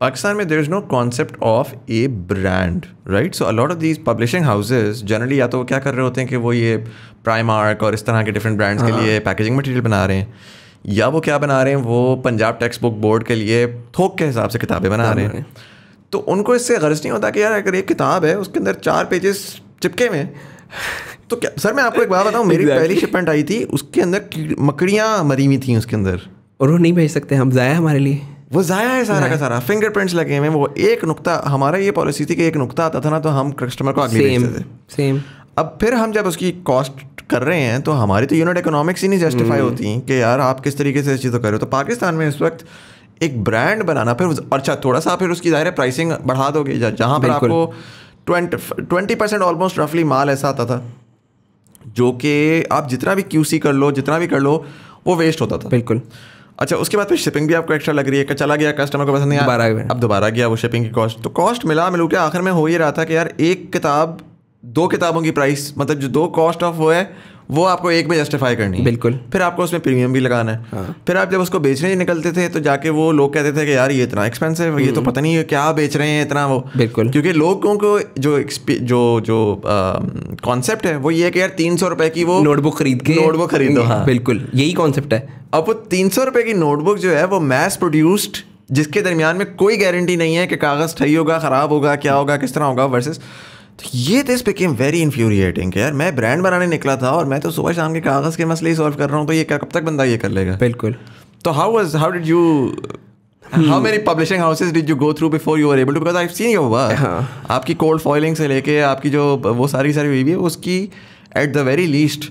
Pakistan में there is no concept of a brand right so a lot of these publishing houses generally या तो क्या कर रहे होते हैं कि वो ये Primark और इस तरह के डिफरेंट ब्रांड्स के हाँ। लिए पैकेजिंग मटीरियल बना रहे हैं या वो क्या बना रहे हैं वो पंजाब टेक्स्ट बुक बोर्ड के लिए थोक के हिसाब से किताबें बना रहे हैं तो उनको इससे गर्ज नहीं होता कि यार अगर एक किताब है उसके अंदर चार पेजेस चिपके हुए तो क्या सर मैं आपको एक बात बताऊँ मेरी पहली शिपमेंट आई थी उसके अंदर मकड़ियाँ मरी हुई थी उसके अंदर और वो नहीं भेज सकते हम ज़ाया हमारे लिए वो ज़ाया है सारा का सारा फिंगरप्रिंट्स लगे हुए वो एक नुकता हमारा ये पॉलिसी थी कि एक नुकता आता था ना तो हम कस्टमर को आगे सेम सेम अब फिर हम जब उसकी कॉस्ट कर रहे हैं तो हमारी तो यूनिट इकोनॉमिक्स ही नहीं जस्टिफाई हम्म। होती कि यार आप किस तरीके से इस चीज़ को कर रहे हो तो पाकिस्तान में इस वक्त एक ब्रांड बनाना फिर अच्छा थोड़ा सा फिर उसकी ज़ाहिर प्राइसिंग बढ़ा दोगे जहाँ पर आपको ट्वेंटी ट्वेंटी परसेंट ऑलमोस्ट रफली माल ऐसा आता था जो कि आप जितना भी क्यूसी कर लो जितना भी कर लो वो वेस्ट होता था बिल्कुल अच्छा उसके बाद फिर शिपिंग भी आपको एक्स्ट्रा लग रही है चला गया कस्टमर को पसंद नहीं दोबारा अब दोबारा गया वो शिपिंग की कॉस्ट तो कॉस्ट मिला मिलू के आखिर में हो ही रहा था कि यार एक किताब दो किताबों की प्राइस मतलब जो दो कॉस्ट ऑफ वो है वो आपको एक में जस्टिफाई करनी है बिल्कुल फिर आपको उसमें प्रीमियम भी लगाना है हाँ। फिर आप जब उसको बेचने ही निकलते थे तो जाके वो लोग कहते थे कि यार ये इतना एक्सपेंसिव ये तो हम्म। पता नहीं है क्या बेच रहे हैं इतना वो बिल्कुल क्योंकि लोगों को जो जो जो कॉन्सेप्ट है वो ये कि यार तीन सौ रुपए की वो नोटबुक खरीद के नोटबुक खरीदो हाँ बिल्कुल यही कॉन्सेप्ट है अब वो तीन सौ रुपए की नोटबुक जो है वो मैस प्रोड्यूस्ड जिसके दरमियान में कोई गारंटी नहीं है कि कागज़ सही होगा ख़राब होगा क्या होगा किस तरह होगा वर्सेस तो ये दिस बिकेम वेरी इन्फ्यूरिएटिंग यार मैं ब्रांड बनाने निकला था और मैं तो सुबह शाम के कागज़ के मसले ही सॉल्व कर रहा हूँ तो ये कब तक बंदा ये कर लेगा बिल्कुल तो how was how did you how many publishing houses did you go through before you are able to because I seen your work आपकी कोल्ड फॉइलिंग से लेके आपकी जो वो सारी सारी हुई है उसकी एट द वेरी लीस्ट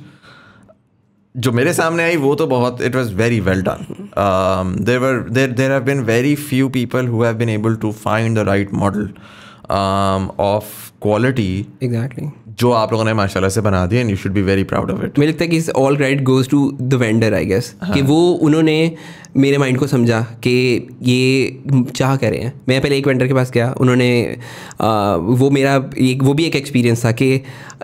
जो मेरे सामने आई वो तो बहुत it was very well done there there have been very few people who have been able to find the right model of quality exactly जो आप लोगों ने माशाल्लाह से बना दिया and you should be very proud of it मुझे लगता है कि all right goes to the vendor I guess कि वो उन्होंने मेरे माइंड को समझा कि ये चाह कह रहे हैं मैं पहले एक वेंडर के पास गया उन्होंने आ, uh, वो मेरा एक वो भी एक एक्सपीरियंस था कि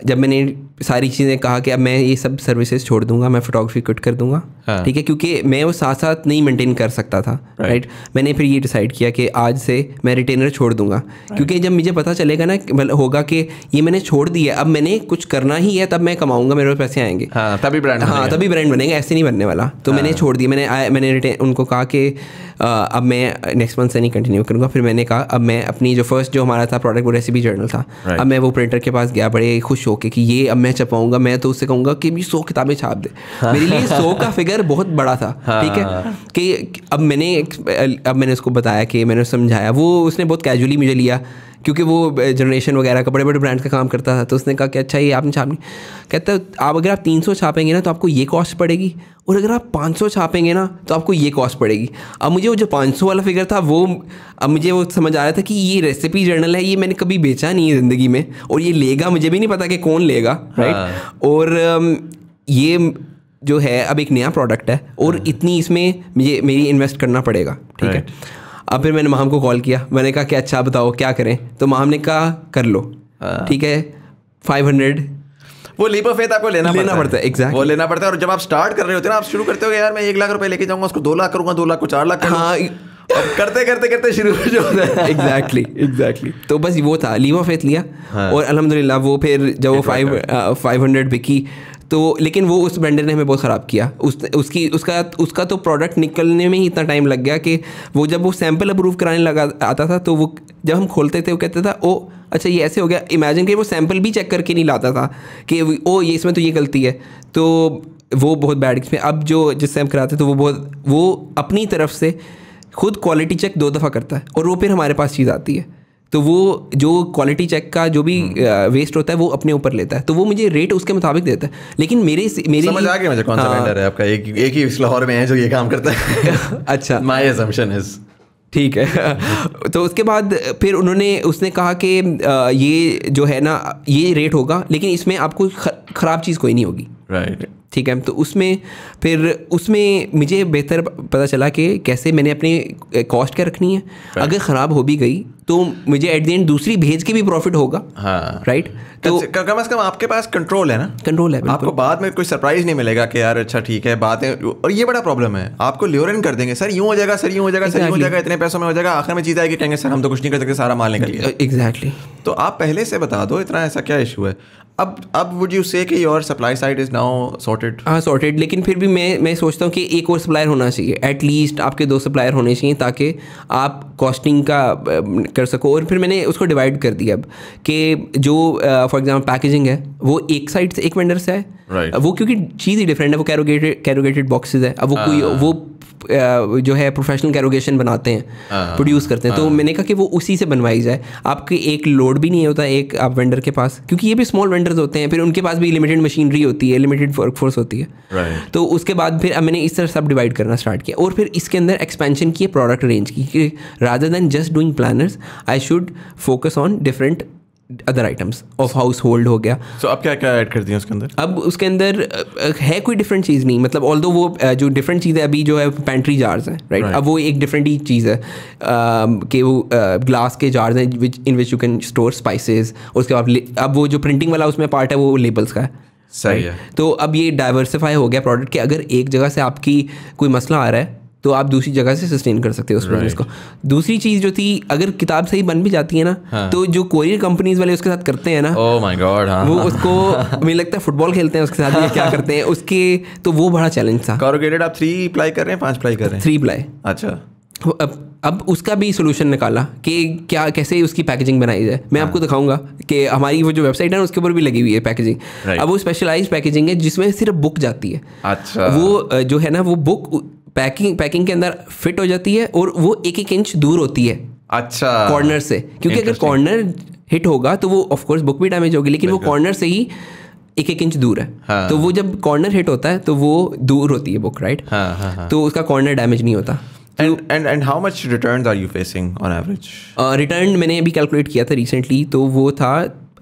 जब मैंने सारी चीज़ें कहा कि अब मैं ये सब सर्विसेज छोड़ दूंगा मैं फोटोग्राफी क्विट कर दूंगा हाँ. ठीक है क्योंकि मैं वो साथ साथ नहीं मेंटेन कर सकता था राइट मैंने फिर ये डिसाइड किया कि आज से मैं रिटेनर छोड़ दूंगा क्योंकि जब मुझे पता चलेगा ना मतलब होगा कि ये मैंने छोड़ दिया अब मैंने कुछ करना ही है तब मैं कमाऊंगा मेरे पैसे आएंगे हाँ तभी ब्रांड हाँ तभी ब्रांड बनेगा ऐसे नहीं बनने वाला तो मैंने हाँ। छोड़ दिया मैंने मैंने उनको कहा कि अब मैं नेक्स्ट मंथ से नहीं कंटिन्यू करूँगा फिर मैंने कहा अब मैं अपनी जो फर्स्ट जो हमारा था प्रोडक्ट वो रेसिपी जर्नल था अब मैं वो प्रिंटर के पास गया बड़े खुश होकर कि ये अब मैं मैं छपाऊंगा मैं तो उससे कहूंगा कि मुझे सौ किताबें छाप दे हाँ। मेरे लिए सौ का फिगर बहुत बड़ा था हाँ। ठीक है कि अब मैंने अब मैंने उसको बताया कि मैंने समझाया वो उसने बहुत कैजुअली मुझे लिया क्योंकि वो जनरेशन वगैरह का बड़े बड़े ब्रांड का काम करता था तो उसने कहा कि अच्छा ये आपने छापनी कहता आप अगर आप तीन सौ छापेंगे ना तो आपको ये कॉस्ट पड़ेगी और अगर आप पाँच सौ छापेंगे ना तो आपको ये कॉस्ट पड़ेगी अब मुझे वो जो पाँच सौ वाला फिगर था वो अब मुझे वो समझ आ रहा था कि ये रेसिपी जर्नल है ये मैंने कभी बेचा नहीं है ज़िंदगी में और ये लेगा मुझे भी नहीं पता कि कौन लेगा राइट हाँ। और ये जो है अब एक नया प्रोडक्ट है और हाँ। इतनी इसमें मुझे मेरी इन्वेस्ट करना पड़ेगा ठीक है अब फिर मैंने माम को कॉल किया मैंने कहा कि अच्छा बताओ क्या करें तो माम ने कहा कर लो हाँ। ठीक है फाइव हंड्रेड वो लीप ऑफ फेथ आपको लेना लेना पड़ता है एग्जैक्ट वो लेना पड़ता है और जब आप स्टार्ट कर रहे होते हैं आप शुरू करते हो यार मैं एक लाख रुपए लेके जाऊंगा उसको दो लाख करूंगा दो लाख को चार लाख हाँ करते करते करते शुरू हो जाता है एग्जैक्टली एग्जैक्टली तो बस वो था लीप ऑफ फेथ लिया हाँ। और अलहमदिल्ला वो फिर जब वो फाइव फाइव हंड्रेड बिकी तो लेकिन वो उस ब्रांडर ने हमें बहुत ख़राब किया उस उसकी उसका उसका तो प्रोडक्ट निकलने में ही इतना टाइम लग गया कि वो जब वो सैम्पल अप्रूव कराने लगा आता था तो वो जब हम खोलते थे वो कहता था ओ अच्छा ये ऐसे हो गया इमेजिन कि वो सैम्पल भी चेक करके नहीं लाता था कि ओ ये इसमें तो ये गलती है तो वो बहुत बैड एक्सपीरियंस अब जो जिससे हम कराते तो वो बहुत वो अपनी तरफ से खुद क्वालिटी चेक दो दफ़ा करता है और वो फिर हमारे पास चीज़ आती है तो वो जो क्वालिटी चेक का जो भी वेस्ट हम्म। होता है वो अपने ऊपर लेता है तो वो मुझे रेट उसके मुताबिक देता है लेकिन मेरे मेरे समझ आ गया मुझे कौन सा वेंडर हाँ। है आपका एक एक ही लाहौर में है जो ये काम करता है (laughs) अच्छा माय असम्पशन इज ठीक है तो उसके बाद फिर उन्होंने उसने कहा कि ये जो है ना ये रेट होगा लेकिन इसमें आपको ख़राब चीज़ कोई नहीं होगी राइट ठीक है तो उसमें फिर उसमें मुझे बेहतर पता चला कि कैसे मैंने अपनी कॉस्ट क्या रखनी है right. अगर ख़राब हो भी गई तो मुझे एट द एंड दूसरी भेज के भी प्रॉफिट होगा हाँ राइट तो कम अज़ कम आपके पास कंट्रोल है ना कंट्रोल है आपको बाद में कोई सरप्राइज नहीं मिलेगा कि यार अच्छा ठीक है बात है और ये बड़ा प्रॉब्लम है आपको ल्योरन कर देंगे सर यूँ हो जाएगा सर यूँ हो जाएगा exactly. सर यूँ हो जाएगा इतने पैसों में हो जाएगा आखिर में चीज़ आएगी कहेंगे सर हम तो कुछ नहीं कर सकते सारा माल निकल गया एग्जैक्टली तो आप पहले से बता दो इतना ऐसा क्या इशू है अब अब वुड यू से कि your supply side is now sorted हाँ सॉर्टेड लेकिन फिर भी मैं मैं सोचता हूँ कि एक और सप्लायर होना चाहिए एटलीस्ट आपके दो सप्लायर होने चाहिए ताकि आप कॉस्टिंग का कर सको और फिर मैंने उसको डिवाइड कर दिया अब कि जो फॉर एग्ज़ाम्पल पैकेजिंग है वो एक साइड से एक वेंडर से है right. वो क्योंकि चीज़ ही डिफरेंट है वो कैरोगेटेड कैरोगेटेड बॉक्सेस है अब वो कोई ah. वो जो है प्रोफेशनल कैरोगेशन बनाते हैं प्रोड्यूस ah. करते हैं तो ah. मैंने कहा कि वो उसी से बनवाई जाए आपके एक लोड भी नहीं होता एक आप वेंडर के पास क्योंकि ये भी स्मॉल वेंडर्स होते हैं फिर उनके पास भी लिमिटेड मशीनरी होती है लिमिटेड वर्कफोर्स होती है right. तो उसके बाद फिर मैंने इस तरह सब डिवाइड करना स्टार्ट किया और फिर इसके अंदर एक्सपेंशन की प्रोडक्ट रेंज की rather than just doing planners I should focus on different other items of household हो गया तो so, अब क्या क्या ऐड कर दिया उसके अंदर अब उसके अंदर है कोई डिफरेंट चीज़ नहीं मतलब ऑल दो वो जो डिफरेंट चीज़ है अभी जो है पेंट्री जार्स हैं राइट right? अब वो एक डिफरेंट ही चीज़ है कि वो ग्लास के जार्स हैं which in which you can store spices उसके बाद अब वो जो प्रिंटिंग वाला उसमें पार्ट है वो लेबल्स का है सही है तो अब ये डाइवर्सिफाई हो गया प्रोडक्ट के अगर एक जगह से आपकी कोई मसला आ रहा है तो आप दूसरी जगह से सस्टेन कर सकते हो उस बिजनेस को दूसरी चीज़ जो थी अगर किताब सही बन भी जाती है ना हाँ। तो जो कोरियर कंपनीज वाले उसके साथ करते हैं ना oh my हाँ। वो उसको मुझे लगता है फुटबॉल खेलते हैं उसके साथ क्या (laughs) करते हैं उसके तो वो बड़ा चैलेंज था कॉरोगेटेड आप थ्री प्लाई कर रहे हैं पाँच प्लाई कर रहे हैं थ्री प्लाई अच्छा अब उसका भी सोल्यूशन निकाला कि क्या कैसे उसकी पैकेजिंग बनाई जाए मैं हाँ. आपको दिखाऊंगा कि हमारी वो जो वेबसाइट है उसके ऊपर भी लगी हुई है पैकेजिंग अब वो स्पेशलाइज पैकेजिंग है जिसमें सिर्फ बुक जाती है अच्छा वो जो है ना वो बुक पैकिंग पैकिंग के अंदर फिट हो जाती है और वो एक एक इंच दूर होती है अच्छा कॉर्नर से क्योंकि अगर कॉर्नर हिट होगा तो वो ऑफकोर्स बुक भी डैमेज होगी लेकिन वो कॉर्नर से ही एक एक इंच दूर है हाँ। तो वो जब कॉर्नर हिट होता है तो वो दूर होती है बुक राइट हाँ, हाँ, हाँ. तो उसका कॉर्नर डैमेज नहीं होता रिटर्न तो रिटर्न मैंने अभी कैलकुलेट किया था रिसेंटली तो वो था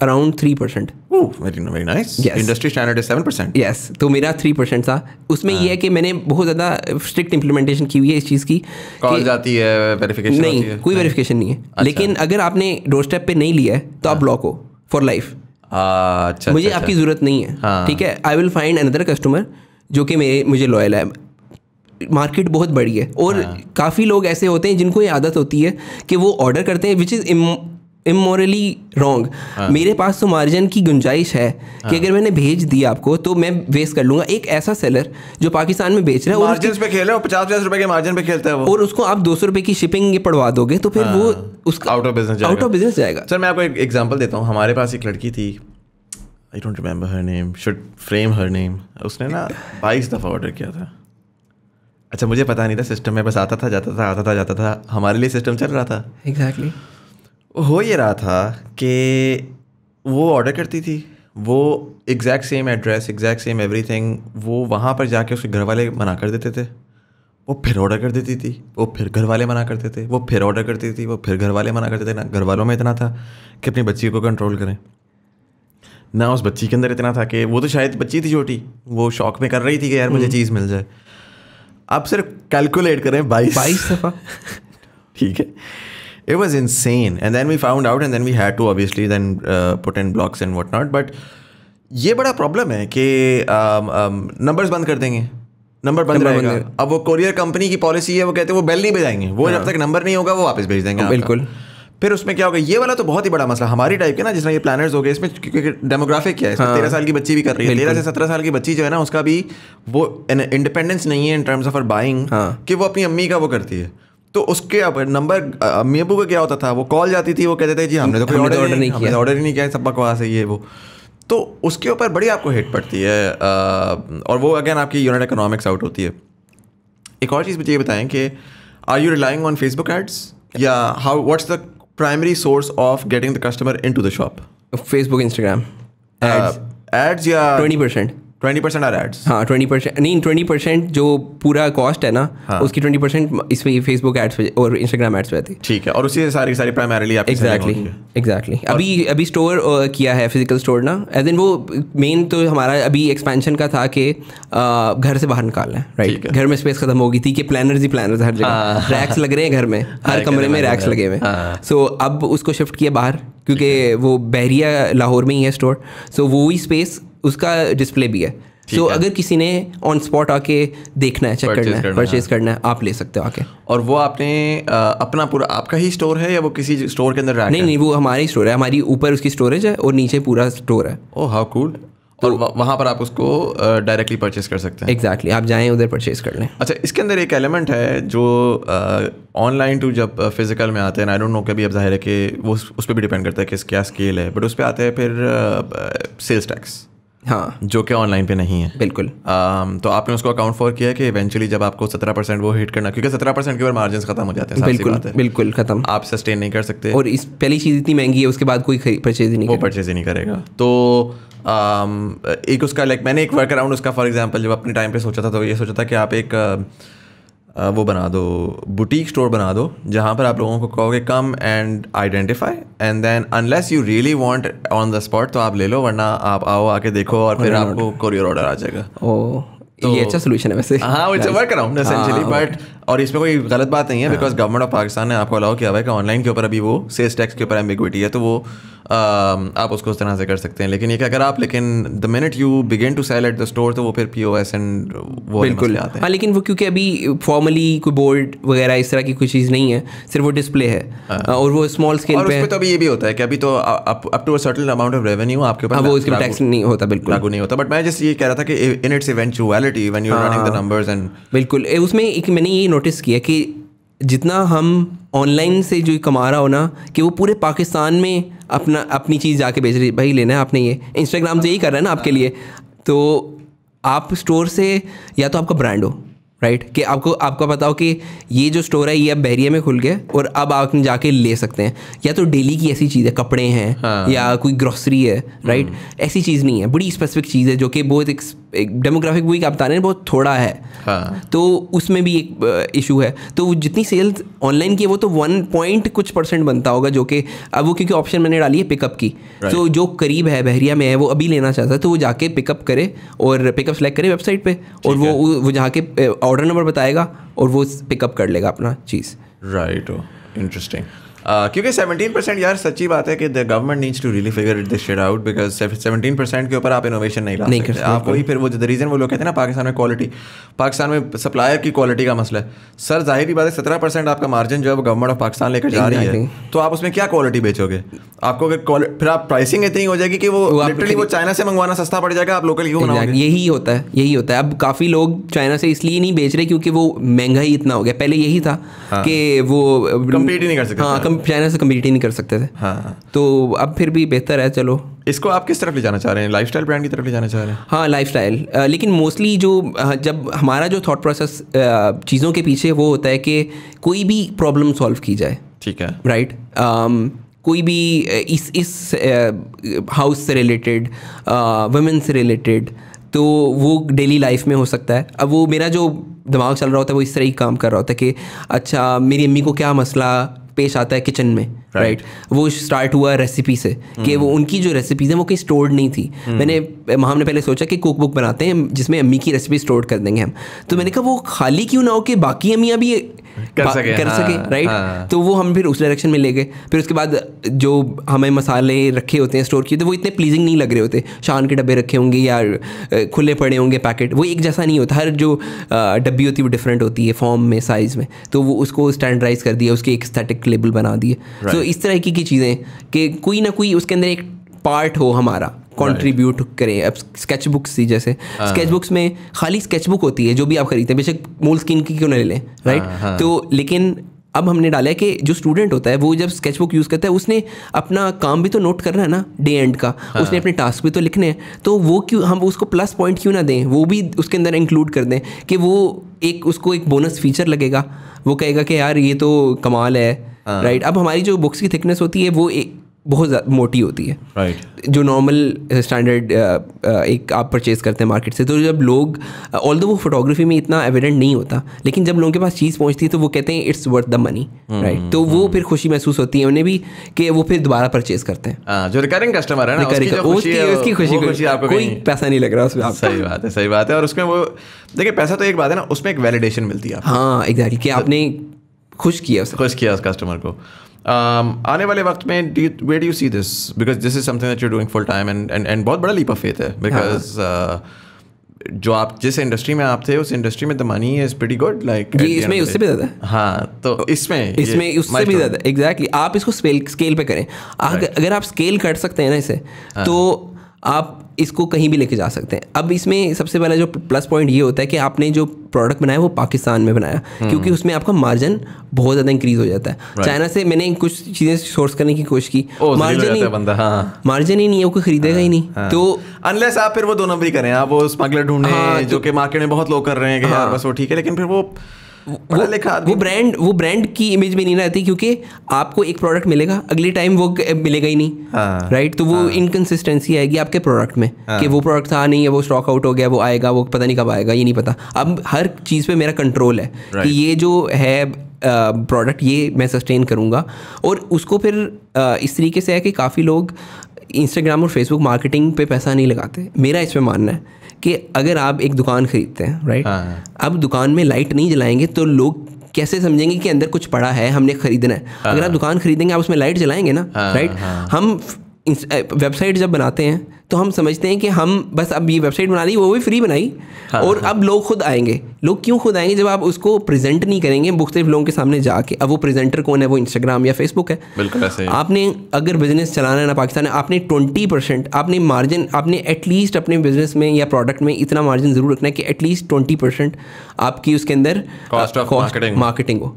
around three percent industry standard seven percent yes तो मेरा थ्री परसेंट था उसमें हाँ. ये है कि मैंने बहुत ज़्यादा स्ट्रिक्ट इंप्लीमेंटेशन की हुई है इस चीज़ की कॉल जाती है वेरिफिकेशन नहीं है। कोई वेरिफिकेशन नहीं है अच्छा. लेकिन अगर आपने डोर स्टेप पे नहीं लिया है तो आप ब्लॉक हाँ। हो फॉर लाइफ अच्छा मुझे अच्छा, आपकी अच्छा। ज़रूरत नहीं है हाँ। ठीक है I will find another customer जो कि मेरे मुझे लॉयल है मार्केट बहुत बड़ी है और हाँ। काफ़ी लोग ऐसे होते हैं जिनको ये आदत होती है कि वो ऑर्डर करते हैं विच इज़ इमोरली रॉन्ग हाँ। मेरे पास तो मार्जिन की गुंजाइश है कि हाँ। अगर मैंने भेज दिया आपको तो मैं वेस्ट कर लूंगा एक ऐसा सेलर जो पाकिस्तान में बेच रहा है पे खेल रहा पचास पचास रुपए के मार्जिन पे खेलता है वो और उसको आप दो सौ रुपए की शिपिंग पड़वा दोगे तो फिर वो हाँ। उसका out of business out of business जाएगा सर मैं आपको एक एग्जाम्पल देता हूँ हमारे पास एक लड़की थी I don't remember her name should frame her name उसने ना बाईस दफ़ा ऑर्डर किया था अच्छा मुझे पता नहीं था सिस्टम में बस आता था जाता था आता था जाता था हमारे लिए सिस्टम चल रहा था एग्जैक्टली exactly. हो ये रहा था कि वो ऑर्डर करती थी वो exact same address exact same thing वो वहाँ पर जाके उसके घर वाले मना कर देते थे वो फिर ऑर्डर कर देती थी वो फिर घर वाले मना करते थे वो फिर ऑर्डर करती थी वो फिर घर वाले मना करते थे ना घर वालों में इतना था कि अपनी बच्ची को कंट्रोल करें ना उस बच्ची के अंदर इतना था कि वो तो शायद बच्ची थी छोटी वो शौक में कर रही थी कि यार मुझे हम्म। चीज़ मिल जाए आप सिर्फ कैलकुलेट करें बाईस बाईस दफ़ा ठीक है it was insane and then we found out and then we had to obviously then uh, put in blocks and whatnot but ये बड़ा प्रॉब्लम है कि नंबर्स um, um, बंद कर देंगे नंबर बंद रहेगा अब वो कोरियर कंपनी की पॉलिसी है वो कहते हैं वो बेल नहीं भेजाएंगे वो जब हाँ। तक नंबर नहीं होगा वो वापस भेज देंगे बिल्कुल फिर उसमें क्या होगा ये वाला तो बहुत ही बड़ा मसला हमारी टाइप के ना जिसमें ये प्लानर्स हो गए इसमें क्योंकि डेमोग्राफिक क्या है हाँ, तेरह साल की बच्ची भी कर रही है तेरह से सत्रह साल की बच्ची जो है ना उसका भी वो इंडिपेंडेंस नहीं है in terms of our buying कि वो अपनी अम्मी का वो करती है तो उसके अब नंबर अम्मी अबू का क्या होता था वो कॉल जाती थी वो कहते थे जी हमने तो कोई ऑर्डर तो नहीं, किया ऑर्डर ही नहीं किया सब बकवास है ये वो तो उसके ऊपर बड़ी आपको हिट पड़ती है और वो अगेन आपकी यूनिट इकोनॉमिक्स आउट होती है एक और चीज़ मुझे ये बताएं कि are you relying on Facebook ads या how what's the primary source of getting the customer into the shop Facebook Instagram ads या ट्वेंटी परसेंट ट्वेंटी परसेंट आ एड्स हाँ ट्वेंटी परसेंट नहीं ट्वेंटी परसेंट जो पूरा cost है ना हाँ. उसकी ट्वेंटी परसेंट इसमें फेसबुक एड्स और इंस्टाग्राम एड्स पे थी ठीक है और उसी से सारी सारी प्राइमरीली आप एग्जैक्टली एग्जैक्टली अभी अभी स्टोर किया है फिजिकल स्टोर ना एज इन वो मेन तो हमारा अभी एक्सपेंशन का था कि घर से बाहर निकालना है राइट घर में स्पेस खत्म होगी थी कि प्लानर्स ही प्लानर्स हर जगह रैक्स हाँ। लग रहे हैं घर में (laughs) हर कमरे में रैक्स लगे हुए सो हाँ। अब उसको शिफ्ट किया बाहर क्योंकि वो बहरिया लाहौर में ही है स्टोर सो वो ही स्पेस उसका डिस्प्ले भी है सो so, अगर किसी ने ऑन स्पॉट आके देखना है चेक करना है परचेज करना है आप ले सकते हो आके और वो आपने आ, अपना पूरा आपका ही स्टोर है या वो किसी स्टोर के अंदर नहीं है? नहीं वो हमारा ही स्टोर है हमारी ऊपर उसकी स्टोरेज है और नीचे पूरा स्टोर है ओ हाउ कूल और वहाँ पर आप उसको डायरेक्टली परचेज कर सकते हैं एग्जैक्टली exactly, आप जाएँ उधर परचेज कर लें अच्छा इसके अंदर एक एलिमेंट है जो ऑनलाइन टू जब फिजिकल में आते हैं आई डोंट नो कभी अब जाहिर है कि वो उस पर भी डिपेंड करता है कि क्या स्केल है बट उस पर आते हैं फिर सेल्स टैक्स हाँ जो कि ऑनलाइन पे नहीं है बिल्कुल um, तो आपने उसको अकाउंट फॉर किया कि इवेंचुअली जब आपको सत्रह परसेंट वो हिट करना क्योंकि सत्रह परसेंट के ऊपर मार्जिन खत्म हो जाते हैं बिल्कुल बिल्कुल खत्म आप सस्टेन नहीं कर सकते और इस पहली चीज़ इतनी महंगी है उसके बाद कोई परचेज नहीं वो परचेज ही नहीं करेगा तो um, एक उसका लाइक मैंने एक वर्क अराउंड उसका फॉर एग्जाम्पल जब अपने टाइम पर सोचा था तो ये सोचा था कि आप एक uh, वो बना दो बुटीक स्टोर बना दो जहाँ पर आप लोगों को कहोगे come and identify and then unless you really want on the spot तो आप ले लो वरना आप आओ आके देखो और फिर आपको कोरियर ऑर्डर आ जाएगा ओ तो ये अच्छा सोल्यूशन है वैसे हाँ it's work around essentially but और इसमें कोई गलत बात नहीं है बिकॉज गवर्नमेंट ऑफ पाकिस्तान ने आपको अलाउ किया हुआ है कि ऑनलाइन के ऊपर अभी वो सेल्स टैक्स के ऊपर एम्बिक्विटी है तो वो Um, आप उसको उस तरह से कर सकते हैं लेकिन ये अगर आप लेकिन the minute you begin to sell at the store तो वो फिर पी ओ एस एंड वो बिल्कुल आते हैं हाँ लेकिन वो क्योंकि अभी फॉर्मली कोई बोर्ड वगैरह इस तरह की कोई चीज़ नहीं है सिर्फ वो डिस्प्ले है हाँ।, हाँ। और वो स्मॉल स्केल पे तो अभी ये भी होता है कि अभी तो up to certain amount of revenue आपके पास हाँ, वो उसका टैक्स नहीं होता बिल्कुल लागू नहीं होता बट मैं जस्ट ये कह रहा था कि in its eventuality when you are running the numbers and बिल्कुल उसमें एक मैंने ये नोटिस किया कि जितना हम ऑनलाइन से जो कमा रहा हो ना कि वो पूरे पाकिस्तान में अपना अपनी चीज़ जाके बेच रही भाई लेना है आपने ये इंस्टाग्राम तो यही कर रहा है ना आपके लिए तो आप स्टोर से या तो आपका ब्रांड हो राइट right? कि आपको आपका पता हो कि ये जो स्टोर है ये अब बहरिया में खुल गया और अब आप जाके ले सकते हैं या तो डेली की ऐसी चीज़ है कपड़े हैं हाँ। या कोई ग्रॉसरी है राइट right? हम्म। ऐसी चीज़ नहीं है बड़ी स्पेसिफिक चीज़ है जो कि बहुत एक, एक डेमोग्राफिक वही आप बता रहे हैं बहुत थोड़ा है हाँ। तो उसमें भी एक इशू है तो जितनी सेल्स ऑनलाइन की है वो तो वन पॉइंट कुछ परसेंट बनता होगा जो कि अब वो क्योंकि ऑप्शन मैंने डाली है पिकअप की तो जो करीब है बहरिया में है वो अभी लेना चाहता है तो वो जाके पिकअप करे और पिकअप सेलेक्ट करे वेबसाइट पर और वो वो जाके ऑर्डर नंबर बताएगा और वो पिकअप कर लेगा अपना चीज़ राइट इंटरेस्टिंग oh, Uh, क्योंकि 17 परसेंट यार सच्ची बात है कि the government needs to really figure this shed out because seventeen percent के ऊपर आप इनोवेशन नहीं ला नहीं सकते आप वही फिर वो जो रीज़न वो लोग कहते हैं ना पाकिस्तान में क्वालिटी पाकिस्तान में सप्लायर की क्वालिटी का मसला है सर जाहिर बात है सत्रह परसेंट आपका मार्जिन जो है गवर्नमेंट ऑफ पाकिस्तान लेकर जा रही है तो आप उसमें क्या क्वालिटी बेचोगे आपको अगर फिर आप प्राइसिंग इतनी हो जाएगी कि वो लिटरली वो चाइना से मंगवाना सस्ता पड़ जाएगा आप लोकल क्यों यही होता है यही होता है अब काफ़ी लोग चाइना से इसलिए नहीं बेच रहे क्योंकि वो महंगा ही इतना हो गया पहले यही था हाँ। कि वो कम्पीट ही नहीं कर सकते हाँ चाइना से कम्पीट ही नहीं कर सकते थे हाँ तो अब फिर भी बेहतर है चलो इसको आप किस तरफ ले जाना चाह रहे हैं लाइफस्टाइल ब्रांड की तरफ ले जाना चाह रहे हैं हाँ लाइफस्टाइल लेकिन मोस्टली जो जब हमारा जो थॉट प्रोसेस चीज़ों के पीछे वो होता है कि कोई भी प्रॉब्लम सॉल्व की जाए ठीक है राइट कोई भी इस इस हाउस से रिलेटेड वमेन से रिलेटेड तो वो डेली लाइफ में हो सकता है अब वो मेरा जो दिमाग चल रहा होता है वो इस तरह ही काम कर रहा होता है कि अच्छा मेरी अम्मी को क्या मसला पेश आता है किचन में राइट right. वो स्टार्ट हुआ रेसिपी से कि hmm. वो उनकी जो रेसिपीज़ हैं वो कहीं स्टोर्ड नहीं थी hmm. मैंने माम ने पहले सोचा कि कुक बुक बनाते हैं जिसमें अम्मी की रेसिपी स्टोर कर देंगे हम तो मैंने कहा वो खाली क्यों ना हो कि बाकी अम्मियाँ भी कर सके कर हाँ, सके राइट हाँ. तो वो हम फिर उस डायरेक्शन में ले गए फिर उसके बाद जो हमें मसाले रखे होते हैं स्टोर किए होते तो वो इतने प्लीजिंग नहीं लग रहे होते शान के डब्बे रखे होंगे या खुले पड़े होंगे पैकेट वो एक जैसा नहीं होता हर जो डब्बी होती है वो डिफरेंट होती है फॉर्म में साइज़ में तो वो उसको स्टैंडर्डाइज कर दिया उसके एक स्टैटिक लेबल बना दिए तो इस तरह की चीज़ें कि कोई ना कोई उसके अंदर एक पार्ट हो हमारा कंट्रीब्यूट करें अब स्केच बुक्स थी जैसे स्केच हाँ। बुक्स में खाली स्केच बुक होती है जो भी आप खरीदते हैं बेशक मूल स्किन की क्यों ना ले लें राइट हाँ, हाँ। तो लेकिन अब हमने डाला है कि जो स्टूडेंट होता है वो जब स्केच बुक यूज़ करता है उसने अपना काम भी तो नोट करना है ना डे एंड का हाँ। उसने अपने टास्क भी तो लिखने हैं तो वो क्यों हम उसको प्लस पॉइंट क्यों ना दें वो भी उसके अंदर इंक्लूड कर दें कि वो एक उसको एक बोनस फीचर लगेगा वो कहेगा कि यार ये तो कमाल है हाँ। राइट अब हमारी जो बुक्स की थिकनेस होती है वो बहुत मोटी होती है राइट right. जो normal standard uh, uh, uh, एक आप परचेज़ करते हैं मार्केट से तो जब लोग ऑल वो फोटोग्राफी में इतना एविडेंट नहीं होता लेकिन जब लोगों के पास चीज़ पहुंचती है तो वो कहते हैं it's worth the money right तो वो hmm. फिर खुशी महसूस होती है उन्हें भी कि वो फिर दोबारा परचेज़ करते हैं आ, हाँ, जो रिकरिंग कस्टमर है ना उसकी उसकी खुशी आपको कोई पैसा नहीं लग रहा उसमें सही बात है सही बात है और उसमें वो देखिए पैसा तो एक बात है ना उसमें एक वैलिडेशन मिलती है हाँ एग्जैक्टली कि आपने खुश किया खुश किया उस कस्टमर को um, आने वाले वक्त में do where do you see this because this is something that you doing full time and and and बहुत बड़ा लीप ऑफ फेथ है बिकॉज हाँ, हाँ। uh, जो आप जिस इंडस्ट्री में आप थे उस इंडस्ट्री में the money is pretty good like इसमें उससे भी ज़्यादा हाँ तो इसमें इसमें उससे भी ज़्यादा एग्जैक्टली exactly. आप इसको स्केल पे करें right. अगर आप स्केल कर सकते हैं ना इसे हाँ। तो आप इसको कहीं भी लेके जा सकते हैं अब इसमें सबसे पहला जो प्लस पॉइंट ये होता है कि आपने जो प्रोडक्ट बनाया वो पाकिस्तान में बनाया हम्म। क्योंकि उसमें आपका मार्जिन बहुत ज़्यादा इंक्रीज हो जाता है चाइना से मैंने कुछ चीज़ें सोर्स करने की कोशिश की मार्जिन ही हाँ मार्जिन ही नहीं है वो खरीदेगा ही हाँ, नहीं हाँ। तो अनलेस आप फिर वो दोनों भी करें आप वो स्मगलर ढूंढें हाँ, जो तो- कि मार्केट में बहुत लोग कर रहे हैं कि यार बस वो ठीक है लेकिन फिर वो पढ़ा लिखा वो ब्रांड वो ब्रांड की इमेज में नहीं रहती क्योंकि आपको एक प्रोडक्ट मिलेगा अगले टाइम वो मिलेगा ही नहीं हाँ, राइट तो वो इनकन्सिस्टेंसी हाँ। आएगी आपके प्रोडक्ट में हाँ। कि वो प्रोडक्ट था नहीं है वो स्टॉक आउट हो गया वो आएगा वो पता नहीं कब आएगा ये नहीं पता अब हर चीज़ पे मेरा कंट्रोल है कि ये जो है प्रोडक्ट ये मैं सस्टेन करूँगा और उसको फिर इस तरीके से है कि काफ़ी लोग इंस्टाग्राम और फेसबुक मार्केटिंग पे पैसा नहीं लगाते मेरा इसमें मानना है कि अगर आप एक दुकान खरीदते हैं राइट हाँ। अब दुकान में लाइट नहीं जलाएंगे तो लोग कैसे समझेंगे कि अंदर कुछ पड़ा है हमने खरीदना है अगर आप हाँ। दुकान खरीदेंगे आप उसमें लाइट जलाएंगे ना राइट हाँ, हम वेबसाइट जब बनाते हैं तो हम समझते हैं कि हम बस अब ये वेबसाइट बना दी वो भी फ्री बनाई हाँ, और हाँ. हाँ। अब लोग खुद आएंगे लोग क्यों खुद आएंगे जब आप उसको प्रेजेंट नहीं करेंगे मुख्तलिफ लोगों के सामने जाके अब वो प्रेजेंटर कौन है वो इंस्टाग्राम या फेसबुक है बिल्कुल ऐसे आपने अगर बिजनेस चलाना है ना पाकिस्तान में आपने ट्वेंटी परसेंट आपने मार्जिन आपने एटलीस्ट अपने बिजनेस में या प्रोडक्ट में इतना मार्जिन ज़रूर रखना है कि एटलीस्ट ट्वेंटी परसेंट आपकी उसके अंदर मार्केटिंग हो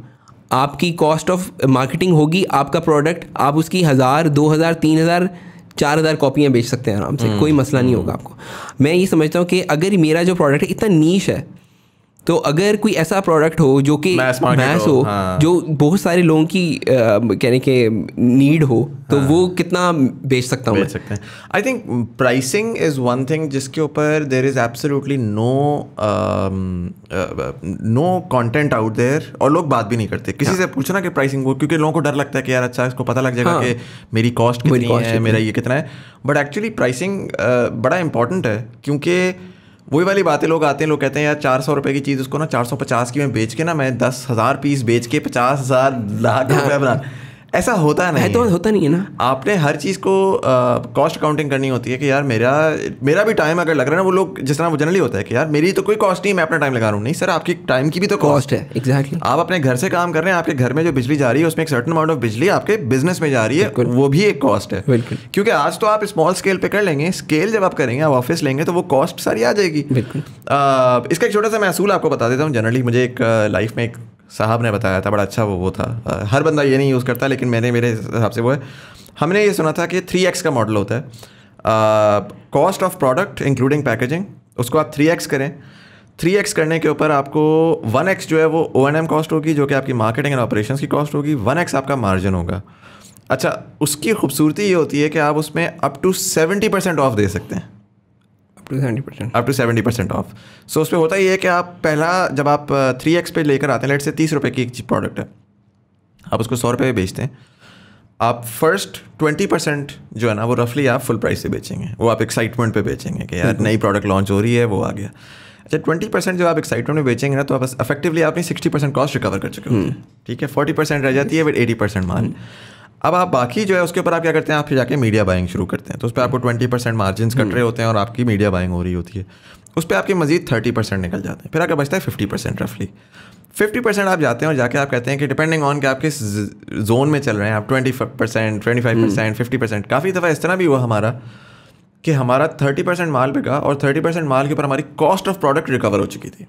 आपकी कॉस्ट ऑफ मार्केटिंग होगी आपका प्रोडक्ट आप उसकी हज़ार दो हज़ार तीन हज़ार चार हज़ार कॉपियाँ बेच सकते हैं आराम से हम्म, कोई मसला नहीं हम्म। होगा आपको मैं ये समझता हूँ कि अगर मेरा जो प्रोडक्ट है इतना नीच है तो अगर कोई ऐसा प्रोडक्ट हो जो कि मैस हो हाँ। जो बहुत सारे लोगों की कहने के नीड हो तो हाँ। वो कितना बेच सकता हूँ बेच सकते हैं I think pricing is one thing जिसके ऊपर there is absolutely no no content out there और लोग बात भी नहीं करते किसी हाँ। से पूछना कि प्राइसिंग वो क्योंकि लोगों को डर लगता है कि यार अच्छा इसको पता लग जाएगा हाँ। कि मेरी कॉस्ट कितनी है मेरा ये कितना है बट एक्चुअली प्राइसिंग बड़ा इंपॉर्टेंट है क्योंकि वही वाली बातें लोग आते हैं लोग कहते हैं यार चार सौ रुपये की चीज़ उसको ना चार सौ पचास की मैं बेच के ना मैं दस हज़ार पीस बेच के पचास हज़ार लाख रुपया बना ऐसा होता तो नहीं है तो होता नहीं है ना आपने हर चीज़ को कॉस्ट अकाउंटिंग करनी होती है कि यार मेरा मेरा भी टाइम अगर लग रहा है ना वो लोग जिस तरह वो जनरली होता है कि यार मेरी तो कोई कॉस्ट नहीं मैं अपना टाइम लगा रहा हूँ नहीं सर आपकी टाइम की भी तो कॉस्ट है एग्जैक्टली exactly. आप अपने घर से काम कर रहे हैं आपके घर में जो बिजली जा रही है उसमें एक सर्टन अमाउंट ऑफ बिजली आपके बिजनेस में जा रही है वो भी एक कॉस्ट है बिल्कुल क्योंकि आज तो आप स्मॉल स्केल पे कर लेंगे स्केल जब आप करेंगे आप ऑफिस लेंगे तो वो कॉस्ट सारी आ जाएगी बिल्कुल इसका एक छोटा सा महसूल आपको बता देता हूँ जनरली मुझे एक लाइफ में एक साहब ने बताया था बड़ा अच्छा वो वो था हर बंदा ये नहीं यूज़ करता लेकिन मैंने मेरे हिसाब से वो है हमने ये सुना था कि थ्री एक्स का मॉडल होता है cost of product including packaging उसको आप थ्री एक्स करें थ्री एक्स करने के ऊपर आपको वन एक्स जो है वो ओ एन एम कॉस्ट होगी जो कि आपकी मार्केटिंग एंड ऑपरेशन की कॉस्ट होगी वन एक्स आपका मार्जिन होगा अच्छा उसकी खूबसूरती ये होती है कि आप उसमें up to seventy percent off दे सकते हैं up to seventy percent off so उसमें होता ये है कि आप पहला जब आप थ्री uh, एक्स पे लेकर आते हैं लेट से तीस रुपये की एक प्रोडक्ट है आप उसको सौ रुपये पर बेचते हैं आप फर्स्ट ट्वेंटी परसेंट जो है ना वो रफली आप फुल प्राइस से बेचेंगे वो आप एक्साइटमेंट पे बेचेंगे कि यार नई प्रोडक्ट लॉन्च हो रही है वो आ गया अच्छा ट्वेंटी परसेंट जो आप एक्साइटमेंट में बेचेंगे ना तो आप अफेक्टिवली आपने सिक्सटी परसेंट कॉस्ट रिकवर कर चुके हम्म। हैं ठीक है फोर्टी परसेंट रह जाती है विद एटी परसेंट माल हम्म। अब आप बाकी जो है उसके ऊपर आप क्या करते हैं आप फिर जाके मीडिया बाइंग शुरू करते हैं तो उस पर आपको ट्वेंटी परसेंट मार्जिन कट रहे होते हैं और आपकी मीडिया बाइंग हो रही होती है उस पर आपकी मजीद थर्टी परसेंट निकल जाते हैं फिर आपका बचता है फिफ्टी परसेंट रफली फिफ्टी परसेंट आप जाते हैं और जाके आप कहते हैं कि डिपेंडिंग ऑन कि आप किस जोन में चल रहे हैं आप twenty percent twenty five percent fifty percent काफ़ी दफ़ा इस तरह भी हुआ हमारा कि हमारा थर्टी परसेंट माल बिका और थर्टी परसेंट माल के ऊपर हमारी कॉस्ट ऑफ प्रोडक्ट रिकवर हो चुकी थी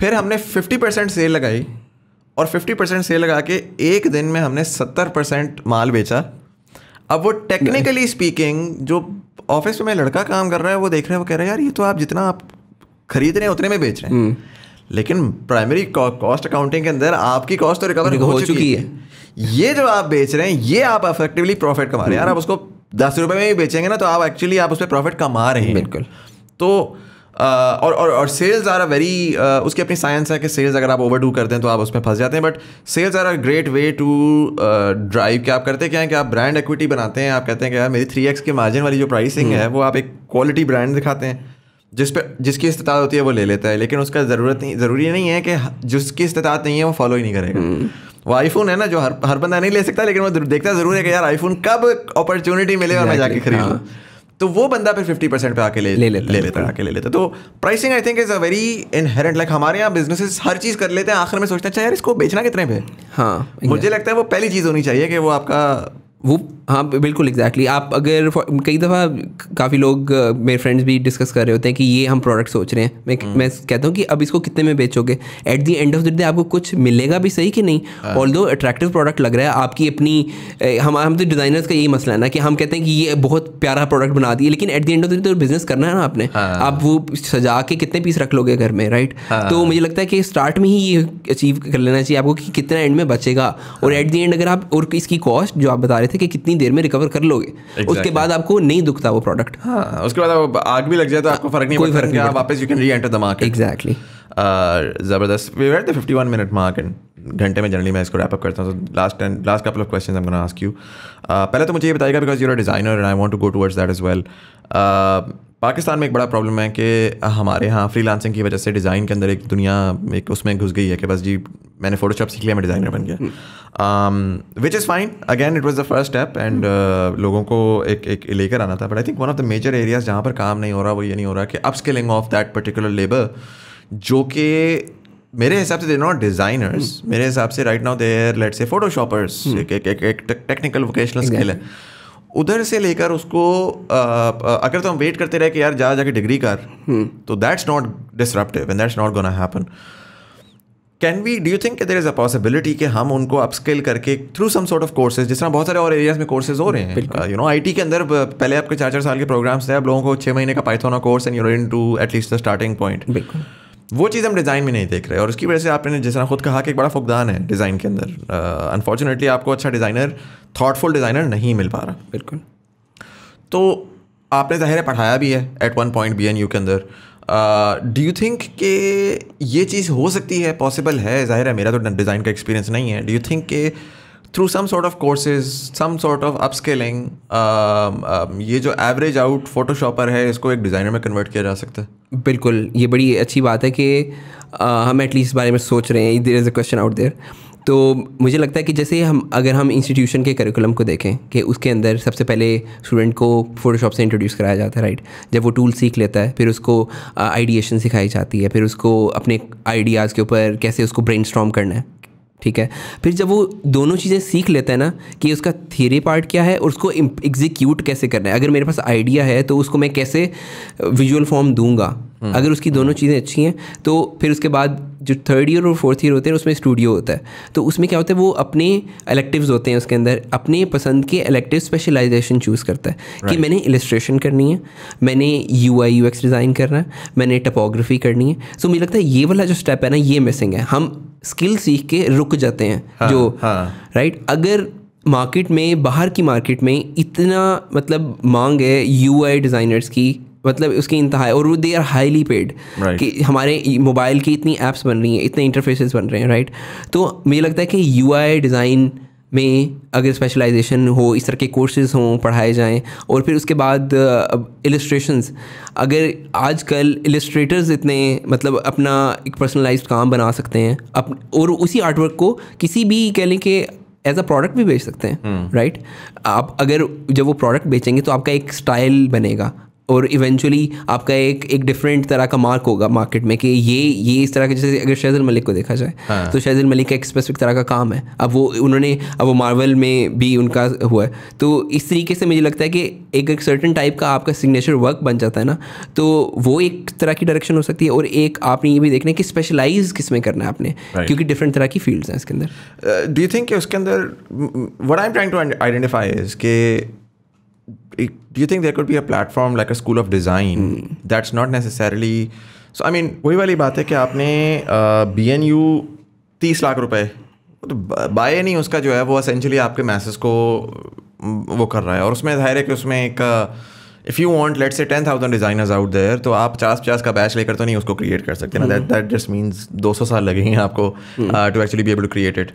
फिर हमने फिफ्टी परसेंट सेल लगाई और 50 परसेंट सेल लगा के एक दिन में हमने 70 परसेंट माल बेचा अब वो टेक्निकली स्पीकिंग जो ऑफिस में लड़का काम कर रहा है वो देख रहे हैं वो कह रहे यार ये तो आप जितना आप खरीद रहे हैं उतने में बेच रहे हैं हम्म। लेकिन प्राइमरी कॉस्ट अकाउंटिंग के अंदर आपकी कॉस्ट तो रिकवर तो हो, चुकी, है।, ये जो आप बेच रहे हैं ये आप अफेक्टिवली प्रॉफिट कमा रहे हैं यार आप उसको दस रुपये में ही बेचेंगे ना तो आप एक्चुअली आप उस पर प्रॉफिट कमा रहे हैं बिल्कुल तो Uh, और और और सेल्स आर अ वेरी उसकी अपनी साइंस है कि सेल्स अगर आप ओवर डू करते हैं तो आप उसमें फंस जाते हैं but sales are a great way to drive क्या आप करते क्या हैं कि आप ब्रांड एक्विटी बनाते हैं आप कहते हैं कि यार मेरी थ्री एक्स के मार्जिन वाली जो प्राइसिंग है हम्म। वो आप एक क्वालिटी ब्रांड दिखाते हैं जिस पर जिसकी इस्तात होती है वो ले लेता है लेकिन उसका ज़रूरत नहीं ज़रूरी नहीं है कि जिसकी इस्तात नहीं है वो फॉलो ही नहीं करेगा हम्म। वो आईफोन है ना जो हर हर बंदा नहीं ले सकता लेकिन वो देखता ज़रूर है कि यार आईफोन कब अपॉर्चुनिटी मिले और मैं जाके खरीदूँ हाँ। तो वो बंदा फिर फिफ्टी परसेंट पे आके ले ले लेता ले लेता आके ले लेता तो pricing I think is a very inherent like हमारे यहाँ बिजनेस हर चीज़ कर लेते हैं आखिर में सोचते हैं अच्छा यार इसको बेचना कितने पे हाँ मुझे लगता है वो पहली चीज़ होनी चाहिए कि वो आपका वो हाँ बिल्कुल एग्जैक्टली आप अगर कई दफ़ा काफ़ी लोग मेरे फ्रेंड्स भी डिस्कस कर रहे होते हैं कि ये हम प्रोडक्ट सोच रहे हैं मैं हम्म। मैं कहता हूँ कि अब इसको कितने में बेचोगे at the end of the day आपको कुछ मिलेगा भी सही कि नहीं ऑल दो अट्रैक्टिव प्रोडक्ट लग रहा है आपकी अपनी हम हम तो डिज़ाइनर्स का यही मसला है ना कि हम कहते हैं कि ये बहुत प्यारा प्रोडक्ट बना दिए लेकिन at the end of the day तो बिज़नेस करना है ना आपने हाँ। आप वो सजा के कितने पीस रख लोगे घर में राइट हाँ। तो मुझे लगता है कि स्टार्ट में ही ये अचीव कर लेना चाहिए आपको कि कितना एंड में बचेगा और एट द एंड अगर आप और इसकी कॉस्ट जो आप बता रहे थे कि कितनी उतनी देर में रिकवर कर लोगे exactly. उसके बाद आपको नहीं दुखता वो प्रोडक्ट हाँ उसके बाद आप आग भी लग जाए तो आपको फर्क नहीं फर्क नहीं वापस you can reenter the market exactly जबरदस्त we the fifty one minute mark and घंटे में जनरली मैं इसको रैपअप करता हूँ तो last ten last couple of question I am ask you पहले तो मुझे ये बताएगा because you're designer and I want to go towards that is well Pakistan में एक बड़ा प्रॉब्लम है कि हमारे यहाँ फ्रीलांसिंग की वजह से डिज़ाइन के अंदर एक दुनिया एक उसमें घुस गई है कि बस जी मैंने फोटोशॉप सीख लिया मैं डिज़ाइनर बन गया which is fine again it was the first step and लोगों को एक एक लेकर आना था but I think one of the major areas जहाँ पर काम नहीं हो रहा वो ये नहीं हो रहा कि upskilling of that particular labour जो कि मेरे हिसाब से दे नॉट डिज़ाइनर्स मेरे हिसाब से राइट नाउ देर लेट से फोटोशॉपर्स एक टेक्निकल वोकेशनल स्किल है उधर से लेकर उसको अगर तो हम वेट करते रहे कि यार जा जाके डिग्री कर हम्म। तो that's not disruptive and that's not gonna happen can we do you think there is a possibility कि हम उनको अपस्किल करके through some sort of courses जिस तरह बहुत सारे और एरियाज में कोर्सेज हो रहे हैं यू नो आई टी के अंदर पहले आपके चार चार साल के प्रोग्राम्स थे आप लोगों को छः महीने का पाइथोना course and you into at least the starting point बिल्कुल वो चीज़ हम डिज़ाइन में नहीं देख रहे और उसकी वजह से आपने तरह खुद कहा कि एक बड़ा फुकदान है डिज़ाइन के अंदर अनफॉर्चुनेटली uh, आपको अच्छा डिज़ाइनर थाटफुल डिज़ाइनर नहीं मिल पा रहा बिल्कुल तो आपने ज़ाहिर पढ़ाया भी है at one point B N U के अंदर डू यू थिंक के ये चीज़ हो सकती है पॉसिबल है ज़ाहिर है मेरा तो डिज़ाइन का एक्सपीरियंस नहीं है do you think uh, through some sort of courses some sort of upscaling ये जो एवरेज आउट फोटोशॉपर है इसको एक डिज़ाइनर में कन्वर्ट किया जा सकता है बिल्कुल ये बड़ी अच्छी बात है कि uh, हम एटलीस्ट इस बारे में सोच रहे हैं there is a question out there तो मुझे लगता है कि जैसे हम अगर हम इंस्टीट्यूशन के करिकुलम को देखें कि उसके अंदर सबसे पहले स्टूडेंट को फोटोशॉप से इंट्रोड्यूस कराया जाता है राइट जब वो टूल सीख लेता है फिर उसको आइडिएशन सिखाई जाती है फिर उसको अपने आइडियाज़ के ऊपर कैसे उसको ब्रेन करना है ठीक है फिर जब वो दोनों चीज़ें सीख लेता है ना कि उसका थियरी पार्ट क्या है और उसको एग्जीक्यूट कैसे करना है अगर मेरे पास आइडिया है तो उसको मैं कैसे विजुअल फॉर्म दूंगा हम्म। अगर उसकी दोनों चीज़ें अच्छी हैं तो फिर उसके बाद जो थर्ड ईयर और फोर्थ ईयर होते हैं उसमें स्टूडियो होता है तो उसमें क्या होता है वो अपने इलेक्टिव्स होते हैं उसके अंदर अपने पसंद के इलेक्टिव स्पेशलाइजेशन चूज़ करता है right. कि मैंने इलस्ट्रेशन करनी है मैंने U I U X design करना है मैंने टपोग्राफी करनी है सो so, मुझे लगता है ये वाला जो स्टेप है ना ये मिसिंग है हम स्किल सीख के रुक जाते हैं हाँ, जो हाँ. राइट अगर मार्केट में बाहर की मार्केट में इतना मतलब मांग है यू आई डिज़ाइनर्स की मतलब उसकी इंतहा और दे आर हाईली पेड कि हमारे मोबाइल की इतनी ऐप्स बन रही हैं इतने इंटरफेसेस बन रहे हैं राइट तो मुझे लगता है कि यू डिज़ाइन में अगर स्पेशलाइजेशन हो इस तरह के कोर्सेज हों पढ़ाए जाएं और फिर उसके बाद इलस्ट्रेशंस अगर आजकल इलस्ट्रेटर्स इतने मतलब अपना एक पर्सनलाइज काम बना सकते हैं अप और उसी आर्टवर्क को किसी भी कह लें कि एज अ प्रोडक्ट भी बेच सकते हैं राइट hmm. right? आप अगर जब वो प्रोडक्ट बेचेंगे तो आपका एक स्टाइल बनेगा और इवेंचुअली आपका एक एक डिफरेंट तरह का मार्क होगा मार्केट में कि ये ये इस तरह के जैसे अगर शहजुल मलिक को देखा जाए हाँ। तो शहजुल मलिक का एक स्पेसिफिक तरह का काम है अब वो उन्होंने अब वो मार्वल में भी उनका हुआ है तो इस तरीके से मुझे लगता है कि एक एक सर्टन टाइप का आपका सिग्नेचर वर्क बन जाता है ना तो वो एक तरह की डायरेक्शन हो सकती है और एक आपने ये भी देखना है कि स्पेशलाइज किस में करना है आपने क्योंकि डिफरेंट तरह की फील्ड्स हैं इसके अंदर डू यू थिंक उसके अंदर what I am trying to identify is के do you think there could be a platform like a school of design that's not necessarily so I mean वही वाली बात है कि आपने बी एन यू तीस लाख रुपए तो बाय नहीं उसका जो है वो असेंशली आपके मैसेज को वो कर रहा है और उसमें जाहिर है कि उसमें एक if you want let say ten thousand designers out there तो आप पचास पचास का बैच लेकर तो नहीं उसको क्रिएट कर सकते ना दैट दैट जस्ट मीन्स दो सौ साल लगेंगे आपको to actually be able to create it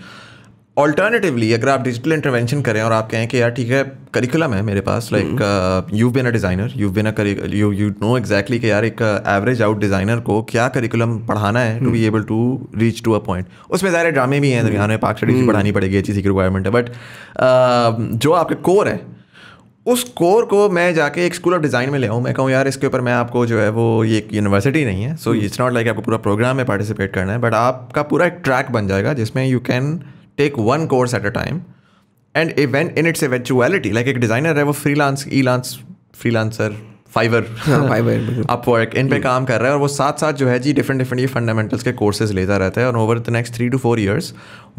alternatively अगर आप डिजिटल इंटरवेंशन करें और आप कहें कि यार ठीक है करिकुलम है मेरे पास like you been a designer you been you you know exactly कि यार एक एवरेज आउट डिज़ाइनर को क्या करिकुलम पढ़ाना है to be able to reach to a point उसमें सारे ड्रामे भी हैं दरमियान में हम्म। पाक स्टडीज हम्म। पढ़ानी पड़ेगी अच्छी सी रिक्वायरमेंट है बट uh, जो आपके कोर है उस कोर को मैं जाके एक स्कूल ऑफ डिज़ाइन में ले आऊँ मैं कहूँ यार इसके ऊपर मैं आपको जो है वो ये एक यूनिवर्सिटी नहीं है सो इट्स नॉट लाइक आपको पूरा प्रोग्राम में पार्टिसिपेट करना है बट आपका पूरा एक ट्रैक बन जाएगा जिसमें you can take one course at a time and event in its eventuality like एक डिजाइनर है वो फ्री लांस ई लांस फ्री लांसर फाइवर अपवर्क इन पे काम कर रहा है और वो साथ साथ जो है जी डिफरेंट डिफरेंट ये फंडामेंटल्स के कोर्सेज लेता रहता है और over the next three two four years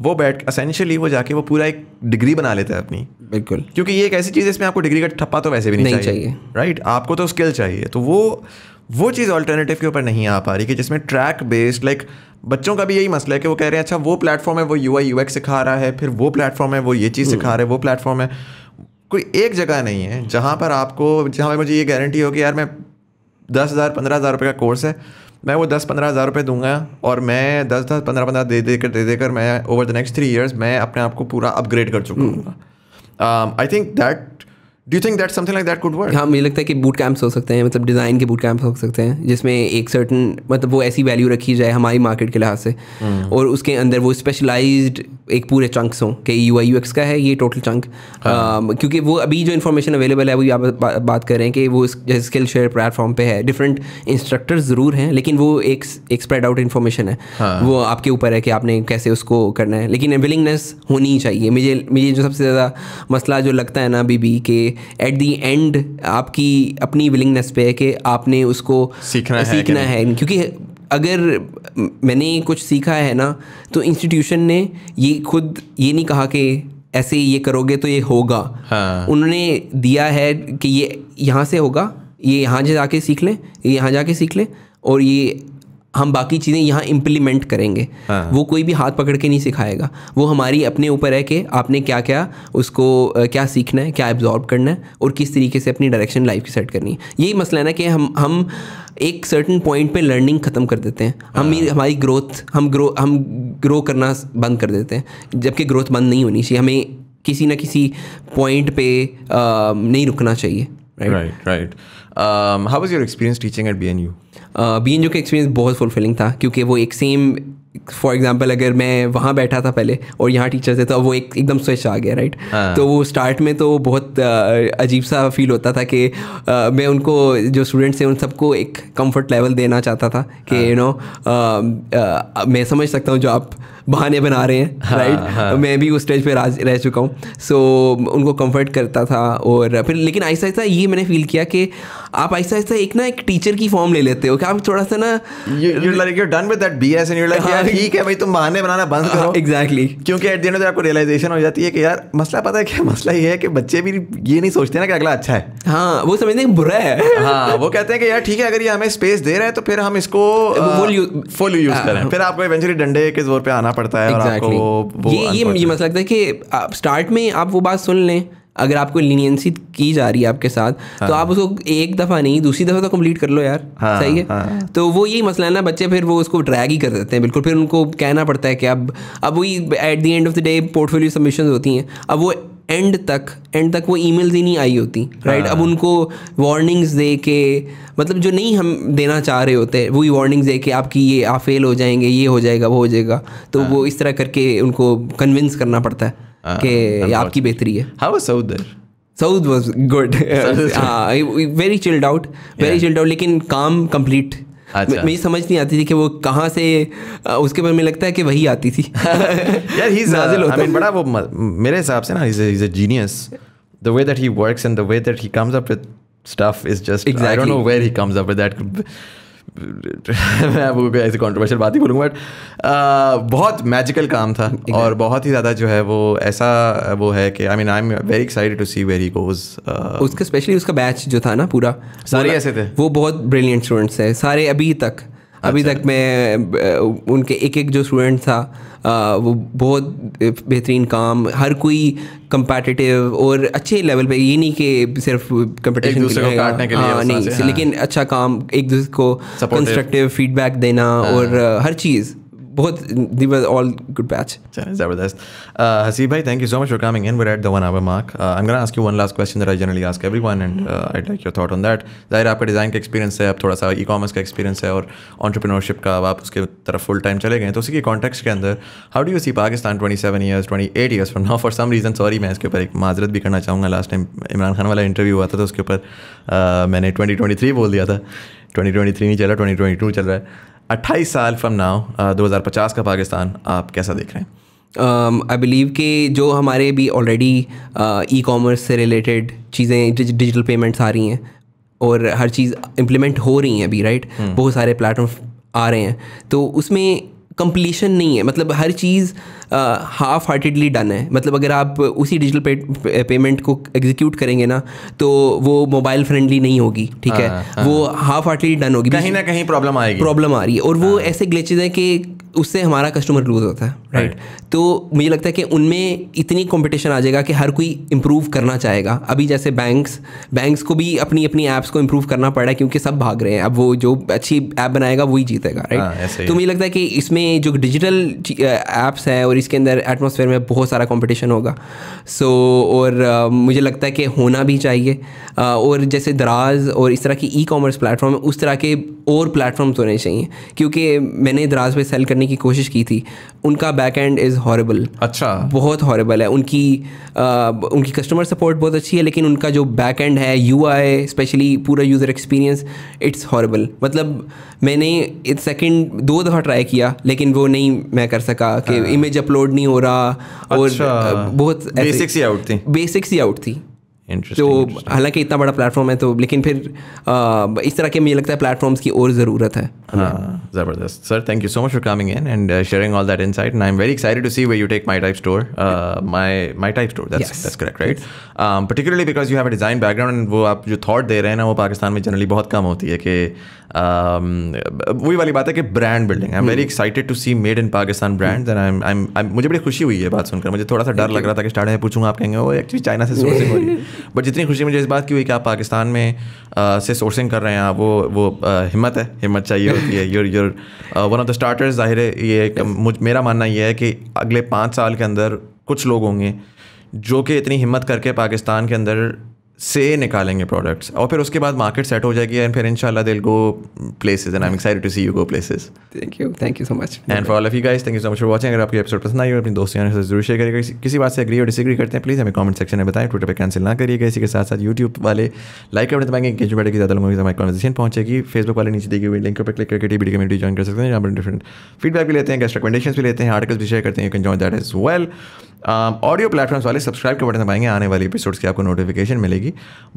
वो बैठ असेंशियली वो जाके वो पूरा एक डिग्री बना लेता है अपनी बिल्कुल क्योंकि ये एक ऐसी चीज़ है इसमें आपको डिग्री का ठप्पा तो वैसे भी नहीं, नहीं चाहिए राइट right? आपको तो स्किल चाहिए तो वो वो चीज़ ऑल्टरनेटिव के ऊपर नहीं आ पा रही कि जिसमें ट्रैक बेस्ड लाइक बच्चों का भी यही मसला है कि वो कह रहे हैं अच्छा वो प्लेटफॉर्म है वो यू आई यू सिखा रहा है फिर वो प्लेटफॉर्म है वो ये चीज़ सिखा हम्म। रहा है वो प्लेटफॉर्म है कोई एक जगह नहीं है जहाँ पर आपको जहाँ पर मुझे ये गारंटी हो कि यार मैं दस हज़ार पंद्रह हज़ार रुपये का कोर्स है मैं वो दस पंद्रह हज़ार रुपये दूंगा और मैं दस दस पंद्रह पंद्रह दे देकर दे देकर मैं over the next three years मैं अपने आप को पूरा अपग्रेड कर चुका हम्म। हूँ I think that do think that something like that could work हाँ मुझे लगता है कि बूट कैंप्स हो सकते हैं मतलब डिज़ाइन के बूट कैंप्स हो सकते हैं जिसमें एक सर्टन मतलब वो ऐसी वैल्यू रखी जाए हमारी मार्केट के लिहाज से mm. और उसके अंदर वो स्पेशलाइज्ड एक पूरे चंक्स हों कि यू आई यू एक्स का है ये टोटल चंक हाँ. Um, क्योंकि वो अभी जो इन्फॉर्मेशन अवेलेबल है वो आप बा, बात कर रहे हैं कि वो जैसे स्किल शेयर प्लेटफॉर्म पर है डिफरेंट इंस्ट्रक्टर ज़रूर हैं लेकिन वो एक एक स्प्रेड आउट इन्फॉर्मेशन है हाँ. वो आपके ऊपर है कि आपने कैसे उसको करना है लेकिन विलिंगनेस होनी चाहिए मुझे मुझे जो सबसे ज़्यादा मसला जो लगता है ना अभी भी कि एट दी एंड आपकी अपनी विलिंगनेस पे है कि आपने उसको सीखना, सीखना है, है क्योंकि अगर मैंने कुछ सीखा है ना तो इंस्टीट्यूशन ने ये खुद ये नहीं कहा कि ऐसे ये करोगे तो ये होगा हाँ। उन्होंने दिया है कि ये यहाँ से होगा ये यहाँ जाके सीख लें ये यहाँ जाके सीख लें और ये हम बाकी चीज़ें यहाँ इम्प्लीमेंट करेंगे हाँ। वो कोई भी हाथ पकड़ के नहीं सिखाएगा वो हमारी अपने ऊपर है कि आपने क्या क्या उसको क्या सीखना है क्या एब्जॉर्ब करना है और किस तरीके से अपनी डायरेक्शन लाइफ की सेट करनी है यही मसला है ना कि हम हम एक सर्टन पॉइंट पे लर्निंग ख़त्म कर देते हैं हम हाँ। हमारी ग्रोथ हम ग्रो हम ग्रो करना बंद कर देते हैं जबकि ग्रोथ बंद नहीं होनी चाहिए हमें किसी ना किसी पॉइंट पे आ, नहीं रुकना चाहिए right right how was your experience teaching at BNU B N जो का एक्सपीरियंस बहुत फुलफिलिंग था क्योंकि वो एक सेम फॉर एग्जाम्पल अगर मैं वहाँ बैठा था पहले और यहाँ टीचर थे तो वो एक एकदम स्विच आ गया राइट हाँ। तो वो स्टार्ट में तो बहुत अजीब सा फील होता था कि मैं उनको जो स्टूडेंट्स थे उन सबको एक कंफर्ट लेवल देना चाहता था कि यू हाँ। नो मैं समझ सकता हूँ जो आप बहाने बना रहे हैं हाँ, राइट हाँ. मैं भी उस स्टेज पर रह चुका हूँ सो so, उनको कंफर्ट करता था और फिर लेकिन ऐसा ऐसा ये मैंने फील किया कि आप ऐसा ऐसा एक ना एक टीचर की फॉर्म ले लेते हो कि आप थोड़ा सा ना you like you done with that BS and you like यार ठीक है भाई तुम बहाने बनाना बंद करो एग्जैक्टली हाँ, exactly. क्योंकि एट द एंड आपको रियलाइजेशन हो जाती है कि यार मसला पता है क्या मसला ये है कि बच्चे भी ये नहीं सोचते ना कि अगला अच्छा है हाँ वो समझते हैं बुरा है हाँ वो कहते हैं कि यार ठीक है अगर ये हमें स्पेस दे रहे हैं तो फिर हम इसको फुल यूज हाँ। करें फिर आपको इवेंचुअली डंडे के जोर पे आना करना पड़ता है exactly. और आपको वो, वो ये ये मुझे मतलब लगता है कि आप स्टार्ट में आप वो बात सुन लें अगर आपको लीनियंसी की जा रही है आपके साथ तो हाँ। तो आप उसको एक दफ़ा नहीं दूसरी दफ़ा तो कंप्लीट कर लो यार हाँ, सही है हाँ। तो वो यही मसला है ना बच्चे फिर वो उसको ड्रैग ही कर देते हैं बिल्कुल फिर उनको कहना पड़ता है कि अब अब वही at the end of the day portfolio submission होती हैं अब वो एंड तक एंड तक वो ई ही नहीं आई होती राइट अब हाँ। उनको वार्निंग्स दे के मतलब जो नहीं हम देना चाह रहे होते वही वार्निंग्स दे के आपकी ये आप फेल हो जाएंगे ये हो जाएगा वो हो जाएगा तो हाँ। वो इस तरह करके उनको कन्विंस करना पड़ता है हाँ, कि आपकी बेहतरी है how Saud Saud was good very chilled out very chilled out लेकिन काम कंप्लीट अच्छा मेरी समझ नहीं आती थी कि वो कहाँ से उसके बारे में लगता है कि वही आती थी (laughs) यार ही नाजिल uh, होता I mean, बड़ा वो मेरे हिसाब से ना is a genius the way that he works and the way that he comes up with stuff is just I don't know where he comes up with that मैं वो ऐसी कॉन्ट्रोवर्शियल बात ही बोलूँगा बट बहुत मैजिकल काम था exactly. और बहुत ही ज़्यादा जो है वो ऐसा वो है कि I mean I am very excited to see very goes उसका स्पेशली उसका बैच जो था ना पूरा सारे ऐसे थे वो बहुत ब्रिलियंट स्टूडेंट्स हैं सारे अभी तक अभी अच्छा। तक मैं उनके एक एक जो स्टूडेंट था वो बहुत बेहतरीन काम हर कोई कंपेटिटिव और अच्छे लेवल पे ये नहीं कि सिर्फ कंपटीशन के लिए, हाँ, के लिए नहीं हाँ। लेकिन अच्छा काम एक दूसरे को कंस्ट्रक्टिव फीडबैक देना हाँ। और हर चीज़ बहुत ऑल गुड बैच जबरदस्त हसीब भाई thank you so much for coming in at the one hour mark the one hour mark. Uh, last question generally you everyone and I like your thought on that जाहिर आपका design का experience है अब थोड़ा सा e commerce का experience है और ऑन्टरप्रिनोरशिप का अब आप उसके तरफ फुल टाइम चले गए तो उसी के कॉन्टेक्ट के अंदर how do you see Pakistan twenty seven years twenty eight years from now for some reason sorry मैं इसके ऊपर एक माजरत भी करना चाहूँगा लास्ट टाइम इमरान खान वाला इंटरव्यू हुआ था तो उसके ऊपर मैंने ट्वेंटी ट्वेंटी थ्री बोल दिया था ट्वेंटी ट्वेंटी थ्री नहीं चल रहा ट्वेंटी ट्वेंटी टू चल रहा है अट्ठाईस साल फ्रॉम नाउ uh, दो हज़ार पचास का पाकिस्तान आप कैसा देख रहे हैं आई um, बिलीव कि जो हमारे भी ऑलरेडी ई कॉमर्स से रिलेटेड चीज़ें डिजिटल पेमेंट्स आ रही हैं और हर चीज़ इम्प्लीमेंट हो रही हैं अभी राइट हम्म। बहुत सारे प्लेटफॉर्म आ रहे हैं तो उसमें कंप्लीशन नहीं है मतलब हर चीज़ हाफ हार्टेडली डन है मतलब अगर आप उसी डिजिटल पे, पे, पेमेंट को एग्जीक्यूट करेंगे ना तो वो मोबाइल फ्रेंडली नहीं होगी ठीक है हाँ, हाँ। वो हाफ हार्टेडली डन होगी कहीं ना कहीं प्रॉब्लम आएगी प्रॉब्लम आ रही है और वो हाँ। ऐसे ग्लिचेज हैं कि उससे हमारा कस्टमर लूज होता है राइट right. right. तो मुझे लगता है कि उनमें इतनी कंपटीशन आ जाएगा कि हर कोई इम्प्रूव करना चाहेगा अभी जैसे बैंक्स बैंक्स को भी अपनी अपनी ऐप्स को इम्प्रूव करना पड़ा है क्योंकि सब भाग रहे हैं अब वो जो अच्छी ऐप बनाएगा वही जीतेगा राइट right? हाँ, तो मुझे लगता है कि इसमें जो डिजिटल ऐप्स है और इसके अंदर एटमोसफेयर में बहुत सारा कॉम्पिटिशन होगा सो so, और uh, मुझे लगता है कि होना भी चाहिए uh, और जैसे दराज और इस तरह की ई कॉमर्स प्लेटफॉर्म उस तरह के और प्लेटफॉर्म्स होने चाहिए क्योंकि मैंने दराज पर सेल करने करने की कोशिश की थी उनका बैक एंड इज़ हॉरेबल अच्छा बहुत हॉरेबल है उनकी आ, उनकी कस्टमर सपोर्ट बहुत अच्छी है लेकिन उनका जो बैक एंड है यू आई स्पेशली पूरा यूज़र एक्सपीरियंस इट्स हॉरेबल मतलब मैंने सेकेंड दो दफ़ा ट्राई किया लेकिन वो नहीं मैं कर सका कि इमेज हाँ। अपलोड नहीं हो रहा और अच्छा, बहुत बेसिक्स ही आउट थी बेसिक्स ही आउट थी तो हालांकि इतना बड़ा प्लेटफॉर्म है तो लेकिन फिर आ, इस तरह के मुझे लगता है प्लेटफॉर्म्स की और ज़रूरत है हाँ ज़बरदस्त sir thank you so much for coming in and sharing all that insight and I am very excited to see way you take my type store my my type store that's that's correct right particularly because you have a design background वो आप जो thought they रहे हैं ना वो पाकिस्तान में generally बहुत कम होती है कि Um, वही वाली बात है कि brand building I am very excited to see made in Pakistan brand I am I मुझे बड़ी खुशी हुई है बात सुनकर मुझे थोड़ा सा डर लग रहा था कि स्टार्ट में पूछूंगा आप कहेंगे वो एक्चुअली चाइना से सोर्सिंग हो रही है बट (laughs) जितनी खुशी मुझे इस बात की हुई कि आप पाकिस्तान में uh, से सोर्सिंग कर रहे हैं आप वो वो uh, हिम्मत है हिम्मत चाहिए (laughs) होती है your your one of the starters जाहिर है ये मुझ मेरा मानना ये है कि अगले पाँच साल के अंदर कुछ लोग होंगे जो कि इतनी हिम्मत करके पाकिस्तान के अंदर से निकालेंगे प्रोडक्ट्स और फिर उसके बाद मार्केट सेट हो जाएगी एंड फिर इंशाल्लाह will go places and I am excited to see you go places thank you thank you so much and for all of you guys thank you so much for watching अगर आपको episode पसंद आई हो अपने दोस्तों से जरूर share करिएगा किसी बात से अग्री और डिसएग्री करते हैं प्लीज़ हमें कमेंट सेक्शन में बताएं ट्विटर पर कैंसिल ना करिएगा इसी के साथ साथ यूट्यूब वाले लाइक करने दबाएंगे एंगेजमेंट की ज़्यादा लोगों की हमारी कॉन्वर्सेशन पहुंचेगी फेसबुक वाले नीचे देखिए लिंक पर क्लिक करके टीवी कम्युनिटी ज्वाइन कर सकते हैं जहाँ पर डिफरेंट फीडबैक भी लेते हैं गेस्ट रिकमेंडेशन भी लेते हैं आर्टिकल्स भी शेयर करते हैं you can join that is well audio um, platforms वाले सब्सक्राइब के बटन दबाएंगे आने वाले एपिसोड्स की आपको नोटिफिकेशन मिलेगी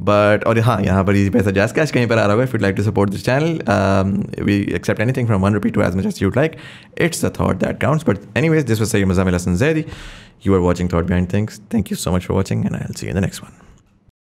बट और हाँ यहाँ पर पैसा जैस कैश कहीं पर आ रहा है if like to support this channel we accept thing from one rupee to as much as you like it's a thought that counts but any ways this was सही मजा मिला सन Zaidi you are watching thought behind things thank you so much for watching and I'll see in the next one